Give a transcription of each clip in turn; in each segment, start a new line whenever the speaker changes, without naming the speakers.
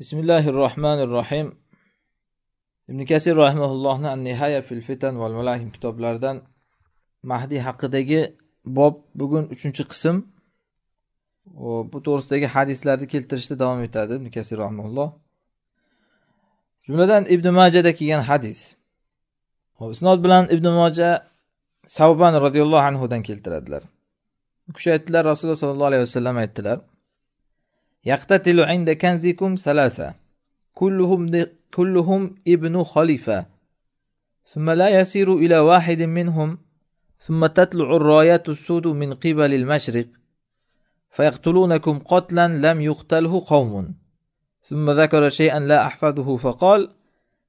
bismillahi rohmanir rohim ibn kasir rahimaullohni an nihaya fil fitan val malahim kitoblaridan mahdiy haqidagi bob bugun uchinchi qism bu to'g'risidagi hadislarni keltirishda davom etadi ibn kasir rahimaulloh jumladan ibn majada kelgan hadis isnod bilan ibn moja savban roziyallohu anhudan keltiradilar u kishi aytdilar rasululloh sollallohu alayhi vasallam aytdilar يقتتل عند كنزكم ثلاثة كلهم, كلهم ابن خليفة ثم لا يسير إلى واحد منهم ثم تطلع الرايات السود من قبل المشرق فيقتلونكم قتلا لم يقتله قوم ثم ذكر شيئا لا أحفظه فقال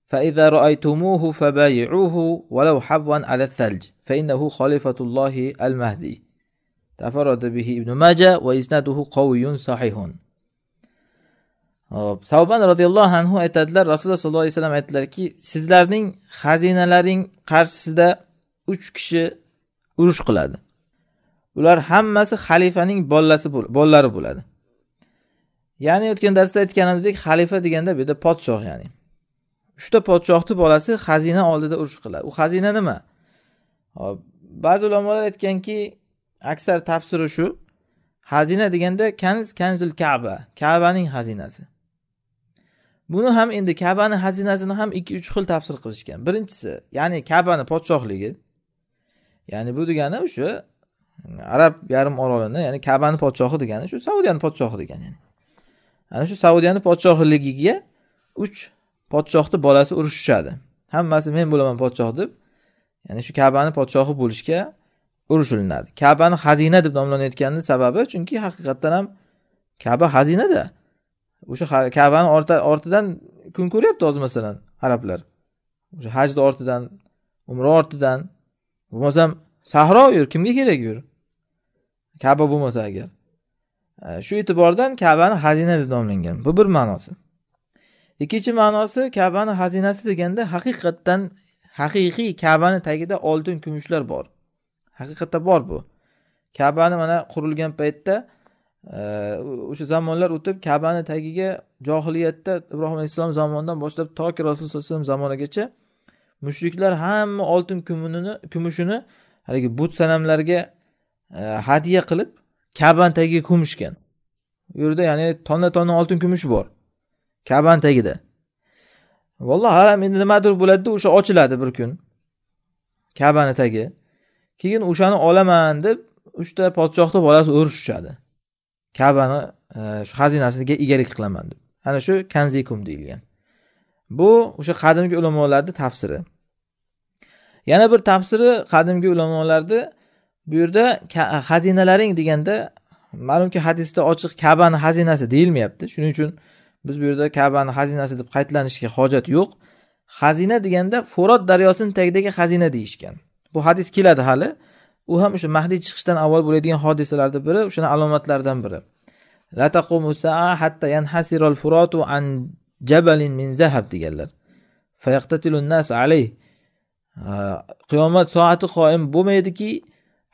فإذا رأيتموه فبايعوه ولو حبوا على الثلج فإنه خليفة الله المهدي تفرد به ابن ماجه وإسناده قوي صحيح hop savban roziyallohu anhu aytadilar rasululloh sollallohu alayhi vasallam aytdilarki sizlarning xazinalaring qarshisida uch kishi urush qiladi ular hammasi xalifaning bolasi bolalari bo'ladi ya'ni o'tgan darsda aytganimizdek xalifa deganda bu yerda podshoh ya'ni uchta podshohni bolasi xazina oldida urush qiladi u xazina nima hop ba'zi ulamolar aytganki aksar tafsiri shu xazina deganda kanz kanzul kaba kabaning xazinasi buni ham endi kabani xazinasini ham ikki uch xil tafsir qilishgan birinchisi ya'ni kabani podshohligi ya'ni bu degani o'sha hmm, arab yarim orolini ya'ni kabani podshohi degani shu saudiyani podshohi degani ya'ni ana shu saudiyani podshohligiga uch podshohni bolasi urushishadi hammasi men bo'laman podshoh deb ya'ni shu kabani podshohi bo'lishga urushilinadi kabani xazina deb nomlanayotganini sababi chunki haqiqatdan ham kaba xazinada o'sha kabani ortidan kun ko'ryapti hozir masalan arablar o'sha hajni ortidan umra ortidan bo'lmasam sahro yur kimga kerak yur kaba bo'lmasa agar e, shu e'tibordan kabani xazina deb nomlangan bu bir ma'nosi ikkinchi ma'nosi kabani xazinasi deganda haqiqatdan haqiqiy kabani tagida oltin kumushlar bor haqiqatda bor bu kabani mana qurilgan paytda o'sha zamonlar o'tib kabani tagiga johiliyatda ibrohim alayhissalom zamonidan boshlab toki rasululloh sallallohu alayhi vasallam zamonagacha mushriklar hamma oltin kumunini kumushini haligi but sanamlarga e, hadya qilib kabani tagiga ko'mishgan u yerda ya'ni tonna tonna oltin kumush bor kabani tagida vallohu alam endi nimadir bo'ladida o'sha ochiladi bir kun kabani tagi keyin o'shani olaman deb uchta podshohni bolasi urushishadi kabani e, shu xazinasiga egalik qilaman deb ana shu kanzikum deyilgan bu o'sha qadimgi ulamolarni tafsiri yana bir tafsiri qadimgi ulamolarni bu yerda xazinalaring deganda ma'lumki hadisda ochiq kabani xazinasi deyilmayapti shuning uchun biz bu yerda kabani xazinasi deb qaydlanishga hojat yo'q xazina deganda forot daryosini tagidagi xazina deyishgan bu hadis keladi hali u ham o'sha mahdiy chiqishdan avval bo'ladigan hodisalarni biri o'shani alomatlaridan biri hatta furatu an jabalin min zahab deganlar fayaqtatilun nas alayh qiyomat soati qoim bo'lmaydiki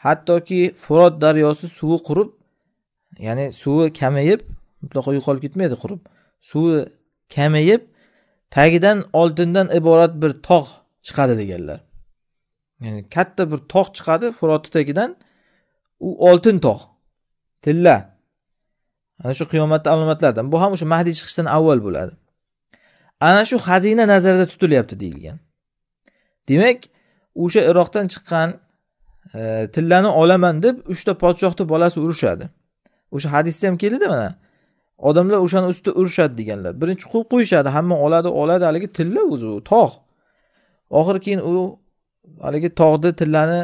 hattoki furot daryosi suvi qurib ya'ni suvi kamayib mutlaqo yo'qolib ketmaydi qurib suvi kamayib tagidan oltindan iborat bir tog' chiqadi deganlar yani katta bir tog' chiqadi furoti tagidan u oltin tog' tilla ana shu qiyomatni alomatlaridan bu ham o'sha mahdiy chiqishdan avval bo'ladi ana shu xazina nazarda tutilyapti deyilgan demak o'sha iroqdan chiqqan e, tillani olaman deb uchta podshohni bolasi urushadi o'sha hadisda ham keldida mana odamlar o'shani ustida urushadi deganlar birinchi qo'yib qo'yishadi hamma oladi oladi haligi tilla o'zi u tog' oxiri keyin u haligi tog'ni tillani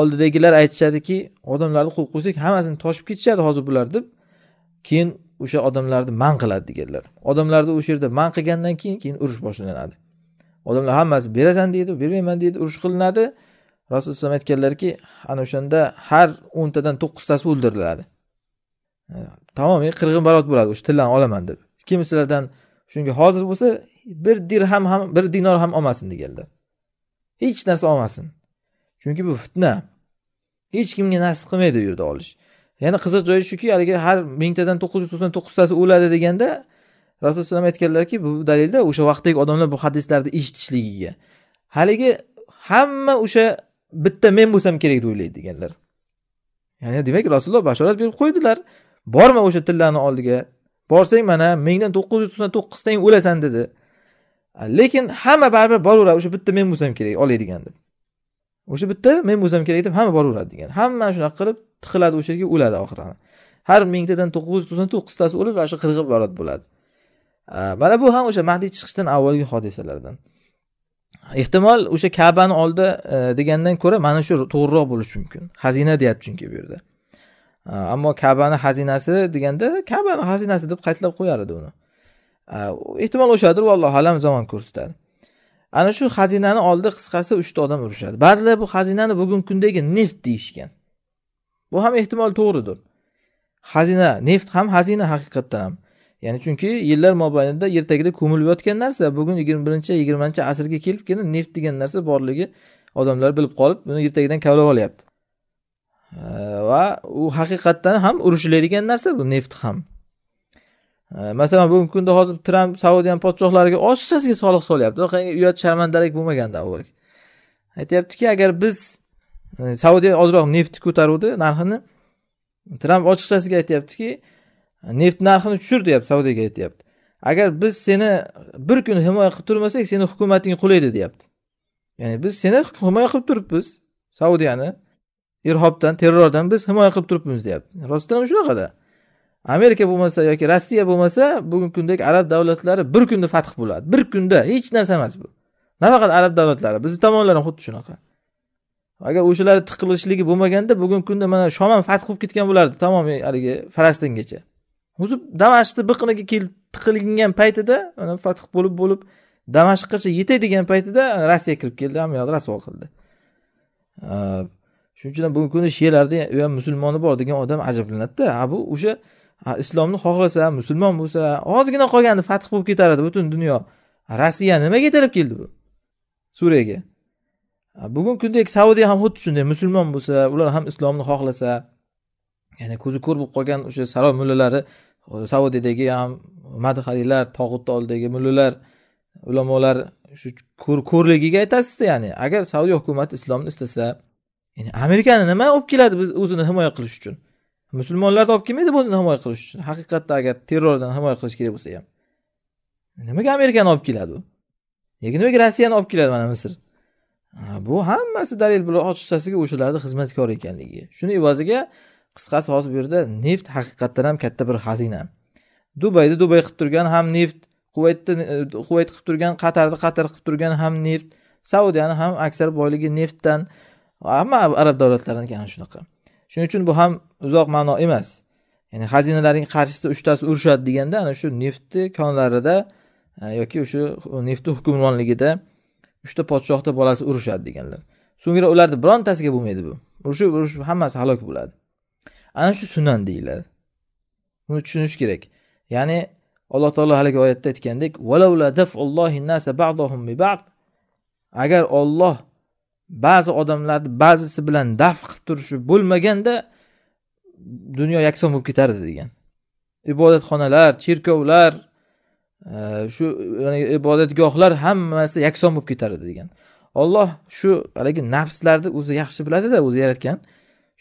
oldidagilar aytishadiki odamlarni qo'yib qo'ysak hammasini toshib ketishadi hozir bular deb keyin o'sha odamlarni man qiladi deganlar odamlarni o'sha yerda man qilgandan keyin keyin urush boshlanadi odamlar hammasi berasan deydi bermayman deydi urush qilinadi rasululloh alayhivasallam aytganlarki ana o'shanda har o'ntadan to'qqiztasi o'ldiriladi tamomiy e, qirg'in barot bo'ladi o'sha tillani olaman deb kimsalardan shunga hozir bo'lsa bir dirham ham bir dinor ham olmasin deganlar hech narsa olmasin chunki bu fitna hech kimga nasib qilmaydi u yerda olish yana qiziq joyi shuki haligi har mingtadan to'qqiz yuz to'qson to'qqiztasi o'ladi deganda rasululloh alayhi aytganlarki bu dalilda o'sha vaqtdagi odamlar bu hadislarni eshitishligiga haligi hamma o'sha bitta men bo'lsam kerak deb o'ylaydi deganlar ya'ni demak rasululloh bashorat berib qo'ydilar borma o'sha tillani oldiga borsang mana mingdan to'qqiz yuz to'qson to'qqiztang o'lasan dedi lekin hamma baribir boraveradi o'sha bitta men bo'lsam kerak oladigan deb o'sha bitta men bo'lsam kerak deb hamma boraveradi degan hamma shunaqa qilib tiqiladi o'sha yerga o'ladi oxiri har mingtadan to'qqiz yuz to'qson to'qqiztasi o'lib ana shu qirg'ib iborat bo'ladi mana bu ham o'sha mahdiy chiqishdan avvalgi hodisalardan ehtimol o'sha kabani oldi e, degandan ko'ra mana shu to'g'riroq bo'lishi mumkin xazina deyapti chunki bu yerda ammo kabani xazinasi deganda kabani xazinasi deb qaytlab qo'yar edi uni Э, ehtimol o'shadir vallohu alam zamon ko'rsatadi ana shu xazinani oldi qisqasi uchta odam urushadi ba'zilar bu xazinani bugungi kundagi neft deyishgan bu ham ehtimol to'g'ridir xazina neft ham xazina haqiqatdan ham ya'ni chunki yillar mobaynida yer tagida ko'milib yotgan narsa bugun yigirma birinchi yigirmanchi asrga kelibgina neft degan narsa borligi odamlar bilib qolib buni yer tagidan kavlab olyapti va u haqiqatdan ham urushiladigan narsa bu neft ham masalan bugungi kunda hozir tramp saudiya podshohlariga ochiqchasiga soliq solyapti qanday uyat sharmandalik bo'lmaganda avval aytyaptiki agar biz e, saudiya ozroq neftni ko'taruvdi narxini tramp ochiqchasiga aytyaptiki neft narxini tushir deyapti saudiyaga aytyapti agar biz seni bir kun himoya qilib turmasak seni hukumating qulaydi deyapti ya'ni biz seni himoya qilib turibmiz saudiyani irhobdan terrordan biz himoya qilib turibmiz deyapti rostdan ham shunaqada amerika bo'lmasa yoki rossiya bo'lmasa bugungi kundagi arab davlatlari bir kunda fath bo'ladi bir kunda hech narsa emas bu nafaqat arab davlatlari bizni tomonlar ham xuddi shunaqa agar o'shalar tiqilishligi bo'lmaganda bugungi kunda mana shom ham fath bo'lib ketgan bo'lardi tamom haligi falastingacha o'zi damashqni biqiniga kelib tiqilgan paytida fath bo'lib bo'lib damashqgacha yetay degan paytida rossiya kirib keldi hamma yoqni rasvo qildi shuning uchun bugungi kunda shiyalarda u ham musulmoni bor degan odam ajablanadida a bu o'sha islomni xohlasa musulmon bo'lsa ozgina qolganda fath bo'lib ketar edi butun dunyo rossiya nimaga yetilib keldi bu suriyaga bugungi kunda saudiya ham xuddi shunday musulmon bo'lsa ular ham islomni xohlasa ya'ni ko'zi ko'r bo'lib qolgan o'sha saroy mullalari saudiyadagi ham madhaliylar tog'utni oldidagi mullalar ulamolar shu ko'rligiga aytasiz ya'ni agar saudiya hukumati islomni istasa ya'ni amerikani nima olib keladi biz o'zini himoya qilish uchun musulmonlarni olib kelmaydi bu himoya qilish uchun haqiqatda agar terrordan himoya qilish kerak bo'lsa ham nimaga amerikani olib keladi u yoki nimaga rossiyani olib keladi mana misr bu hammasi dalil bular ochiqchasiga o'shalarni xizmatkori ekanligi shuni evaziga qisqasi hozir bu yerda neft haqiqatdan ham katta bir xazina dubayda dubay qilib turgan ham neft quvaytda quvayt e, qilib turgan qatarni qatar qilib turgan ham neft saudiyani ham aksar boyligi neftdan hamma arab davlatlariniki ana shunaqa shuning uchun bu ham uzoq ma'no emas ya'ni xazinalarning qarshisida uchtasi urushadi deganda ana shu neftni konlarida e, yoki o'sha neftni hukmronligida uchta podshohni bolasi urushadi deganlar so'ngra ularni birontasiga bo'lmaydi bu urushib urushib hammasi halok bo'ladi ana shu sunan deyiladi buni tushunish kerak ya'ni alloh taolo haligi oyatda aytgandek agar olloh ba'zi odamlarni ba'zisi bilan daf turishi bo'lmaganda dunyo yakson bo'lib ketardi degan ibodatxonalar cherkovlar e, shu ya'ni ibodatgohlar hammasi yakson bo'lib ketardi degan olloh shu haligi nafslarni o'zi yaxshi biladida o'zi yaratgan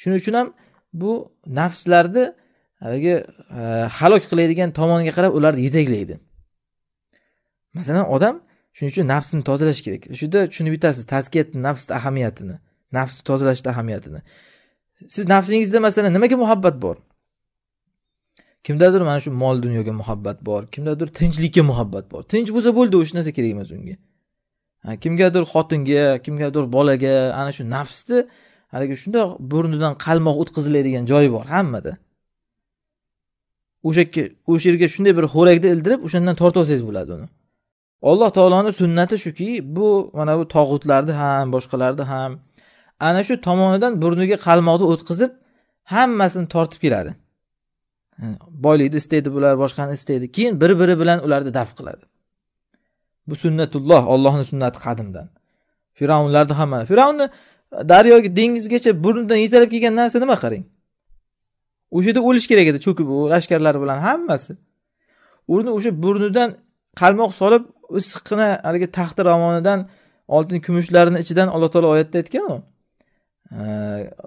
shuning uchun ham bu nafslarni haligi e, halok qiladigan tomonga qarab ularni yetaklaydi masalan odam shuning uchun nafsini tozalash kerak shu yerda tushunib yetasiz tazkiyat nafs ahamiyatini nafsni tozalashni ahamiyatini siz nafsingizda masalan nimaga muhabbat bor kimdadir mana shu mol dunyoga muhabbat bor kimdadir tinchlikka muhabbat bor tinch bo'lsa bo'ldi hech narsa kerak emas unga kimgadir xotinga kimgadir bolaga ana shu nafsni haligi shundoq burnidan qalmoq o'tkaziladigan joyi bor hammada o'sha o'sha yerga shunday bir xo'rakni ildirib o'shandan tortib olsangiz bo'ladi uni alloh taoloni sunnati shuki bu mana bu tog'utlarni ham boshqalarni ham ana shu tomonidan burniga qalmoqni o'tkazib hammasini tortib keladi boylikni istaydi bular boshqani istaydi keyin bir biri bilan ularni daf qiladi bu sunnatulloh ollohni sunnati qadimdan fir'avnlarni ham mana fir'avnni daryoga dengizgacha burnidan yetarib kelgan narsa nima qarang o'sha yerda o'lishi kerak edi cho'kib u lashkarlari bilan hammasi uni o'sha burnidan qalmoq solib issiqqina haligi taxti ravonidan oltin kumushlarni ichidan alloh taolo oyatda aytganu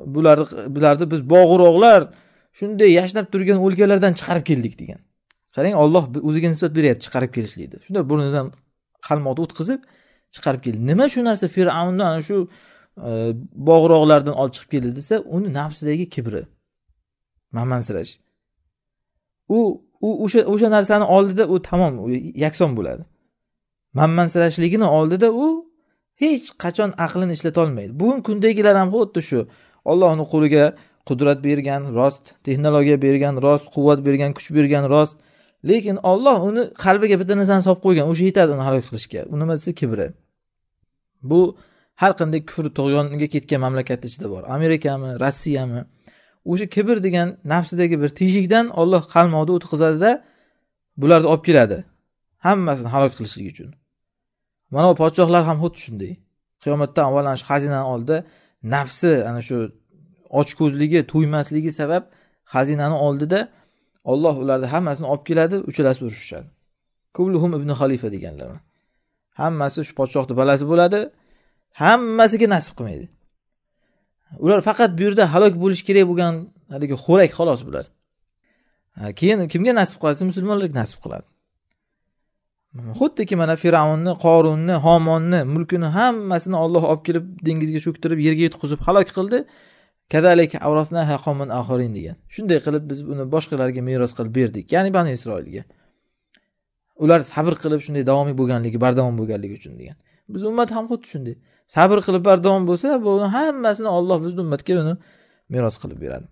bularni bularni biz bog'iroqlar shunday yashnab turgan o'lkalardan chiqarib keldik degan qarang olloh o'ziga nisbat beryapti chiqarib kelishlikni shunda burnidan qalmoqni o'tkazib chiqarib keldi nima shu narsa fir'avnni ana shu e, bog'iroqlardan olib chiqib keldi desa uni nafsidagi kibri mamansirash u u o'sha o'sha narsani oldida u tamom yakson bo'ladi mamansirashligini oldida u hech qachon aqlini ishlatolmaydi bugungi kundagilar ham xuddi shu ollohni quliga qudrat bergan rost texnologiya bergan rost quvvat bergan kuch bergan rost lekin olloh uni qalbiga bitta narsani solib qo'ygan o'sha yetadi uni halok qilishga u nima desa kibri bu har qanday kufr tug'yonga ketgan mamlakatni ichida bor amerikami rossiyami o'sha kibr degan nafsidagi bir teshikdan olloh qalmoqni o'tqizadida bularni olib keladi hammasini halok qilishlik uchun mana bu podshohlar ham xuddi shunday qiyomatdan avval ana shu xazinani oldida nafsi ana shu ochko'zligi to'ymasligi sabab xazinani oldida olloh ularni hammasini olib keladi uchalasi urushishadi kubluhum ibn xalifa deganlar hammasi shu podshohni balasi bo'ladi hammasiga nasib qilmaydi ular faqat bu yerda halok bo'lishi kerak bo'lgan haligi xo'rak xolos bular keyin kimga nasib qiladi musulmonlarga nasib qiladi xuddiki mana fir'avnni qorunni homonni mulkini hammasini olloh olib kelib dengizga cho'ktirib yerga yutqizib halok qildi kazalik degan shunday qilib biz uni boshqalarga meros qilib berdik ya'ni bani isroilga ular sabr qilib shunday davomiy bo'lganligi bardavom bo'lganligi uchun degan biz ummat ham xuddi shunday sabr qilib bardavom bo'lsa buni hammasini olloh bizni ummatga uni meros qilib beradi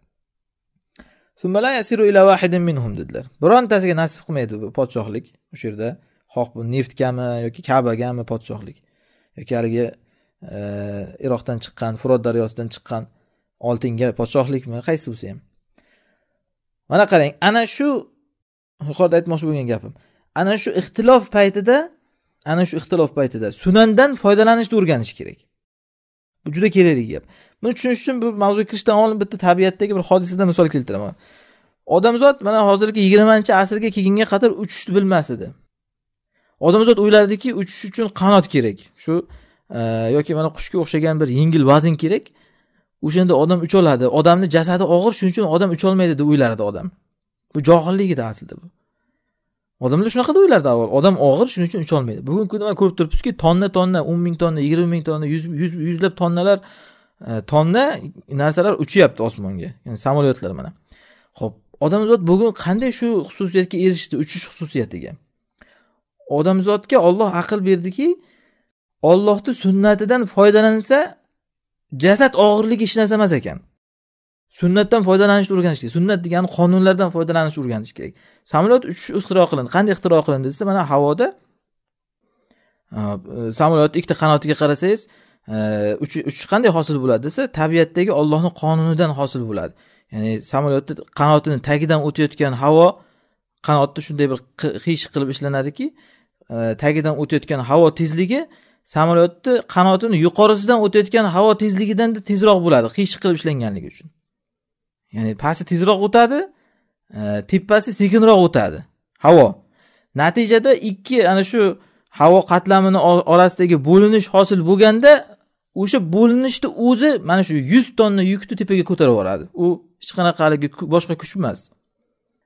dedilar birontasiga nasib qilmaydi bu podshohlik o'sha yerda xoh bu neftgami yoki kabagami podshohlik yoki haligi e, iroqdan chiqqan furot daryosidan chiqqan oltinga podshohlikmi qaysi bo'lsa ham mana qarang ana shu yuqorida aytmoqchi bo'lgan gapim ana shu ixtilof paytida ana shu ixtilof paytida sunandan foydalanishni o'rganish kerak bu juda kerakli gap buni tushunish uchun bu mavzuga kirishdan oldin bitta tabiatdagi bir hodisadan misol keltiraman odamzod mana hozirgi yigirmanchi asrga kelgunga qadar uchishni bilmas edi odamzod o'ylardiki uchish uchun qanot kerak shu e, yoki mana qushga o'xshagan bir yengil vazn kerak o'shanda odam ucha oladi odamni jasadi og'ir shuning uchun odam ucha olmaydi deb o'ylardi odam bu johillik edi aslida bu odamlar shunaqa deb o'ylardi avval odam og'ir shuning uchun ucha olmaydi bugungi kunda ko'rib turibmizki tonna tonna o'n ming tonna yigirma ming tonna yuz yuzlab tonnalar e, tonna narsalar uchyapti osmonga ya'ni samolyotlar mana ho'p odamzod bugun qanday shu xususiyatga erishdi uchish xususiyatiga odamzodga olloh aql berdiki ollohni sunnatidan foydalansa jasad og'irligi hech narsa emas ekan sunnatdan foydalanishni o'rganish kerak sunnat degani qonunlardan foydalanishni o'rganish kerak samolyot uchish ixtiro qilindi qanday ixtiro qilindi desa mana havoda e, samolyotni ikkita qanotiga qarasangiz e, uchish qanday hosil bo'ladi desa tabiatdagi ollohni qonunidan hosil bo'ladi ya'ni samolyotni qanotini tagidan o'tayotgan havo qanotni shunday bir qiyshiq qilib ishlanadiki E, tagidan o'tayotgan havo tezligi samolyotni qanotini yuqorisidan o'tayotgan havo tezligidanda tezroq bo'ladi qiyshiq qilib ishlanganligi uchun ya'ni pasti tezroq o'tadi e, tepasi sekinroq o'tadi havo natijada ikki ana shu havo qatlamini orasidagi bo'linish hosil bo'lganda o'sha bo'linishni o'zi mana shu yuz tonna yukni tepaga ko'tarib yuboradi u hech haligi boshqa kuch emas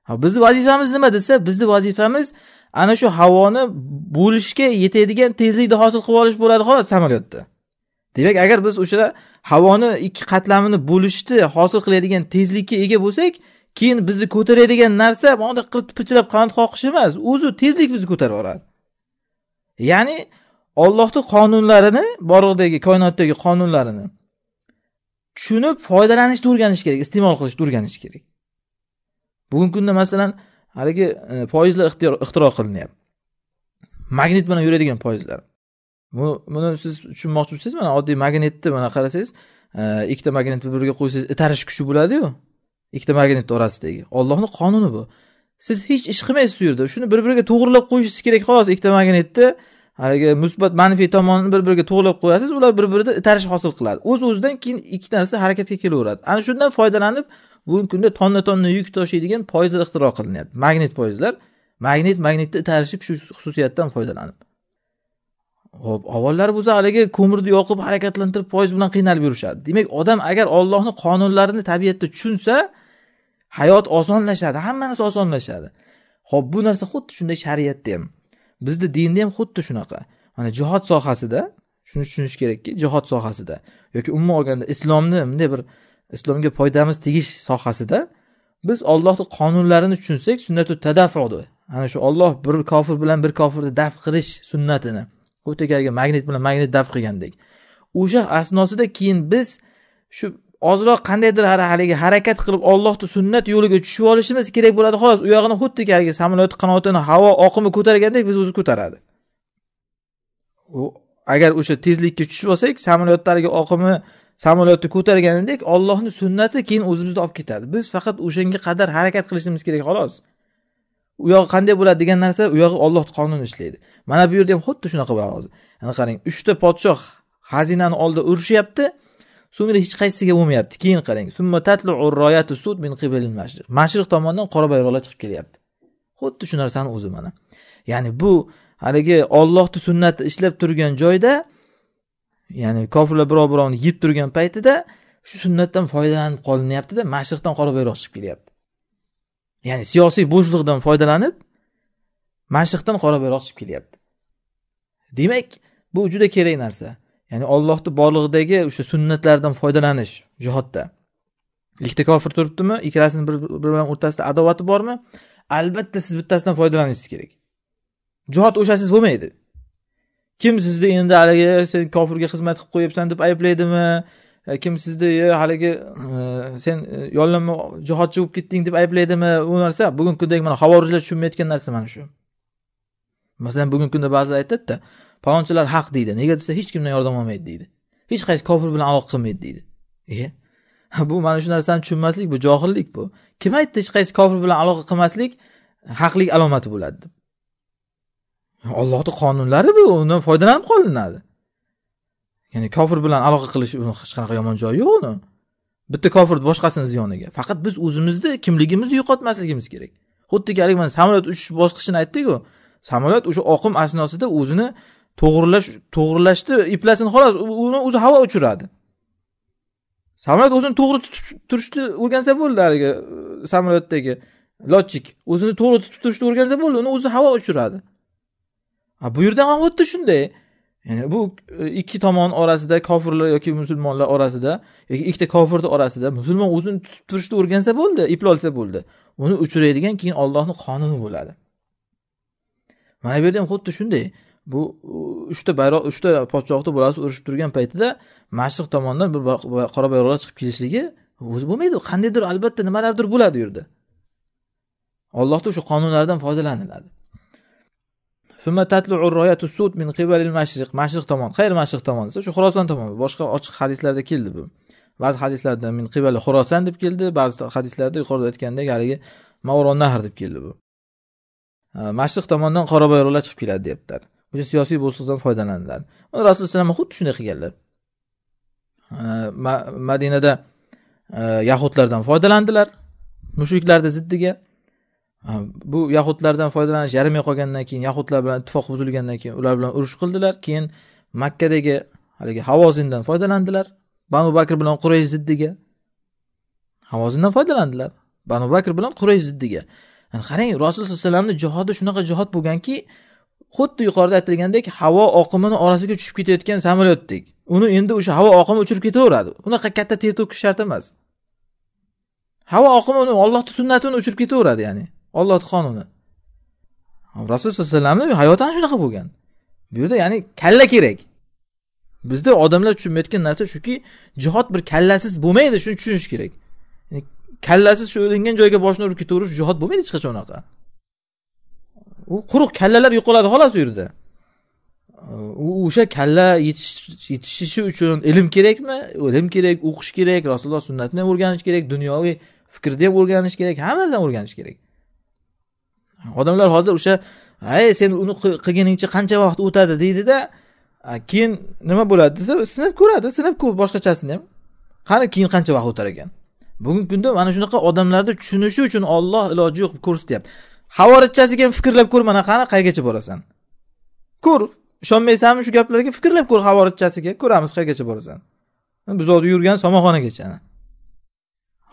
bizni vazifamiz nima desa bizni vazifamiz ana shu havoni bo'lishga yetadigan tezlikni hosil qilib olish bo'ladi xolos samolyotda demak agar biz o'sha havoni ikki qatlamini bo'lishni hosil qiladigan tezlikka ega bo'lsak keyin bizni ko'taradigan narsa bundoq qilib tipirchilab qanot qoqish emas o'zi tezlik bizni ko'tarib yuboradi ya'ni ollohni qonunlarini borliqdagi koinotdagi qonunlarini tushunib foydalanishni o'rganish kerak iste'mol qilishni o'rganish kerak bugungi kunda masalan haligi e, poyezdlar ixtiro qilinyapti magnit bilan yuradigan poyezdlar bu buni siz tushunmoqchi bo'lsangiz mana oddiy magnitni mana qarasangiz e, ikkita magnitni bir biriga qo'ysangiz itarish e, kuchi bo'ladiyu ikkita magnitni orasidagi ollohni qonuni bu siz hech ish qilmaysiz u yerda shuni bir biriga to'g'irlab qo'yishingiz kerak xolos ikkita magnitni haligi musbat manfiy tomonini bir biriga to'g'irlab qo'yasiz ular bir birida itarish hosil qiladi o'z o'zidan keyin ikki narsa harakatga kelaveradi ana shundan foydalanib bugungi kunda tonna tonna yuk tashiydigan poyezdlar ixtiro qilinyapti magnit poyezdlar magnit magnitni itarishib shu xususiyatdan foydalanib ho'p avvallari bo'lsa haligi ko'mirni yoqib harakatlantirib poyez bilan qiynalib yurishadi demak odam agar ollohni qonunlarini tabiatda tushunsa hayot osonlashadi hamma narsa osonlashadi ho'p bu narsa xuddi shunday shariatda ham bizni dinda ham xuddi shunaqa mana jihod sohasida shuni tushunish kerakki jihod sohasida yoki umuman olganda islomni bunday bir islomga foydamiz tegish sohasida biz ollohni qonunlarini tushunsak sunnatu tadafudi ana shu olloh bir kofir bilan bir kofirni daf qilish sunnatini xuddi garigi magnit bilan magnit daf qilgandek o'sha asnosida keyin biz shu ozroq qandaydir haligi harakat qilib ollohni sunnat yo'liga tushib olishimiz kerak bo'ladi xolos u yog'ini xuddi haligi samolyot qanotini havo oqimi ko'targandek biz o'zi ko'taradi u agar o'sha tezlikka tushib olsak samolyotdagi oqimi samolyotni ko'targanidek ollohni sunnati keyin o'zimizni olib ketadi biz faqat o'shanga qadar harakat qilishimiz kerak xolos u yog'i qanday bo'ladi degan narsa u yog'i ollohni qonuni ishlaydi mana bu yerda ham xuddi shunaqa bo'ladi hozir ana qarang uchta podshoh xazinani oldida urushyapti so'ngra hech qaysisiga bo'lmayapti keyin qarang mashriq tomondan qora bayroqlar chiqib kelyapti xuddi shu narsani o'zi mana ya'ni bu haligi ollohni sunnati ishlab turgan joyda ya'ni kofirlar birov birovni yeb turgan paytida shu sunnatdan foydalanib qolinyaptida mashriqdan qora bayroq chiqib kelyapti ya'ni siyosiy bo'shliqdan foydalanib mashriqdan qora bayroq chiqib kelyapti demak bu juda kerak narsa ya'ni ollohni borlig'idagi o'sha sunnatlardan foydalanish jihodda ikkita kofir turibdimi ikkalasini bir bilan o'rtasida adovati bormi albatta siz bittasidan foydalanishingiz kerak jihod o'shasiz bo'lmaydi kim sizni endi haligi sen kofirga xizmat qilib qo'yibsan deb ayblaydimi e, kim sizni e, haligi e, sen yollanma jihodchi bo'lib ketding deb ayblaydimi bu narsa bugungi kundagi mana havorijlar tushunmayotgan narsa mana shu masalan bugungi kunda ba'zi aytadida palonchilar haq deydi nega desa hech kimdan yordam olmaydi deydi hech qaysi kofir bilan aloqa qilmaydi deydi e bu mana shu narsani tushunmaslik bu johillik bu kim aytdi hech qaysi kofir bilan aloqa qilmaslik haqlik alomati bo'ladi deb ollohni qonunlari bu undan foydalanib qolinadi ya'ni kofir bilan aloqa qilish uni hech qanaqa yomon joyi yo'q uni bitta kofir boshqasini ziyoniga faqat biz o'zimizni kimligimizni yo'qotmasligimiz kerak xuddiki haligi mana samolyot uchish bosqichini aytdiku samolyot o'sha oqim asnosida o'zini to'g'irlash to'g'irlashni iplasini xolos uni o'zi havo uchiradi samolyot o'zini to'g'ri tutib turishni o'rgansa bo'ldi haligi e, samolyotdagi lotchik o'zini to'g'ri tutib turishni o'rgansa bo'ldi uni o'zi havo uchiradi a bu yerda ham xuddi shunday ya'ni bu e, ikki tomon orasida kofirlar yoki musulmonlar orasida yoki ikkita kofirni orasida musulmon o'zini tutib turishni o'rgansa bo'ldi iplolsa bo'ldi uni uchraydigan keyin ollohni qonuni bo'ladi mana bu yerda ham xuddi shunday bu uchta bayroq uchta podshohni bolasi urushib turgan paytida mashriq tomondan bir qora bayroqlar chiqib kelishligi o'zi bo'lmaydi qandaydir albatta nimalardir bo'ladi u yerda ollohni o'sha qonunlaridan foydalaniladi sud min mashriq mashriq tomon qayer mashriq tomon desa shu xuroson tomon boshqa ochiq hadislarda keldi bu ba'zi hadislarda min qibali xurosan deb keldi ba'zi hadislarda yuqorida aytgandek haligi mavron nahr deb keldi bu mashriq tomondan qora bayroqlar chiqib keladi deyaptilar o'sha siyosiy bo'shliqdan foydalaniladi uni rasulullohu alayhi xuddi shunday qilganlar madinada yahudlardan foydalandilar mushuklarni ziddiga Э, bu yahudlardan foydalanish yaramay qolgandan keyin yahudlar bilan ittifoq buzilgandan keyin ular bilan urush qildilar keyin makkadagi haligi havozindan foydalandilar banu bakr bilan quraysh ziddiga havozindan foydalandilar banu bakr bilan quraysh ziddiga yani qarang rasululloh sallallohu alayhi vasallamni jihodi shunaqa jihod bo'lganki xuddi yuqorida aytilgandek havo oqimini orasiga tushib ketayotgan samolyotdek uni endi o'sha havo oqimi uchirib ketaveradi unaqa katta ter to'kish shart emas havo oqimi uni ollohni sunnatini uchirib ketaveradi ya'ni olloh qonuni rasululloh sallallohu alayhi vasallamni hayoti ana shunaqa bo'lgan bu yerda ya'ni kalla kerak bizda odamlar tushunmayotgan narsa shuki jihod bir kallasiz bo'lmaydi shuni tushunish kerak kallasiz shu o'lingan joyga boshini urib ketaverish jihod bo'lmaydi hech qachon unaqa u quruq kallalar yo'qoladi xolos u yerda u o'sha kalla yetishishi uchun ilm kerakmi ilm kerak o'qish kerak rasululloh sunnatini ham o'rganish kerak dunyoviy fikrni ham o'rganish kerak hamma narsani o'rganish kerak odamlar hozir o'sha ay sen uni qilganingcha qancha vaqt o'tadi deydida keyin nima bo'ladi desa sinab ko'radi sinabku boshqachasini ham qani keyin qancha vaqt o'tar ekan bugungi kunda mana shunaqa odamlarni tushunishi uchun olloh iloji yo'q ko'rsatyapti havorijchasiga ham fikrlab ko'r mana qani qayergacha borasan ko'r ishonmaysanmi shu gaplarga fikrlab ko'r havorijchasiga ko'ramiz qayergacha borasan buzoqda yurgan somonxonagacha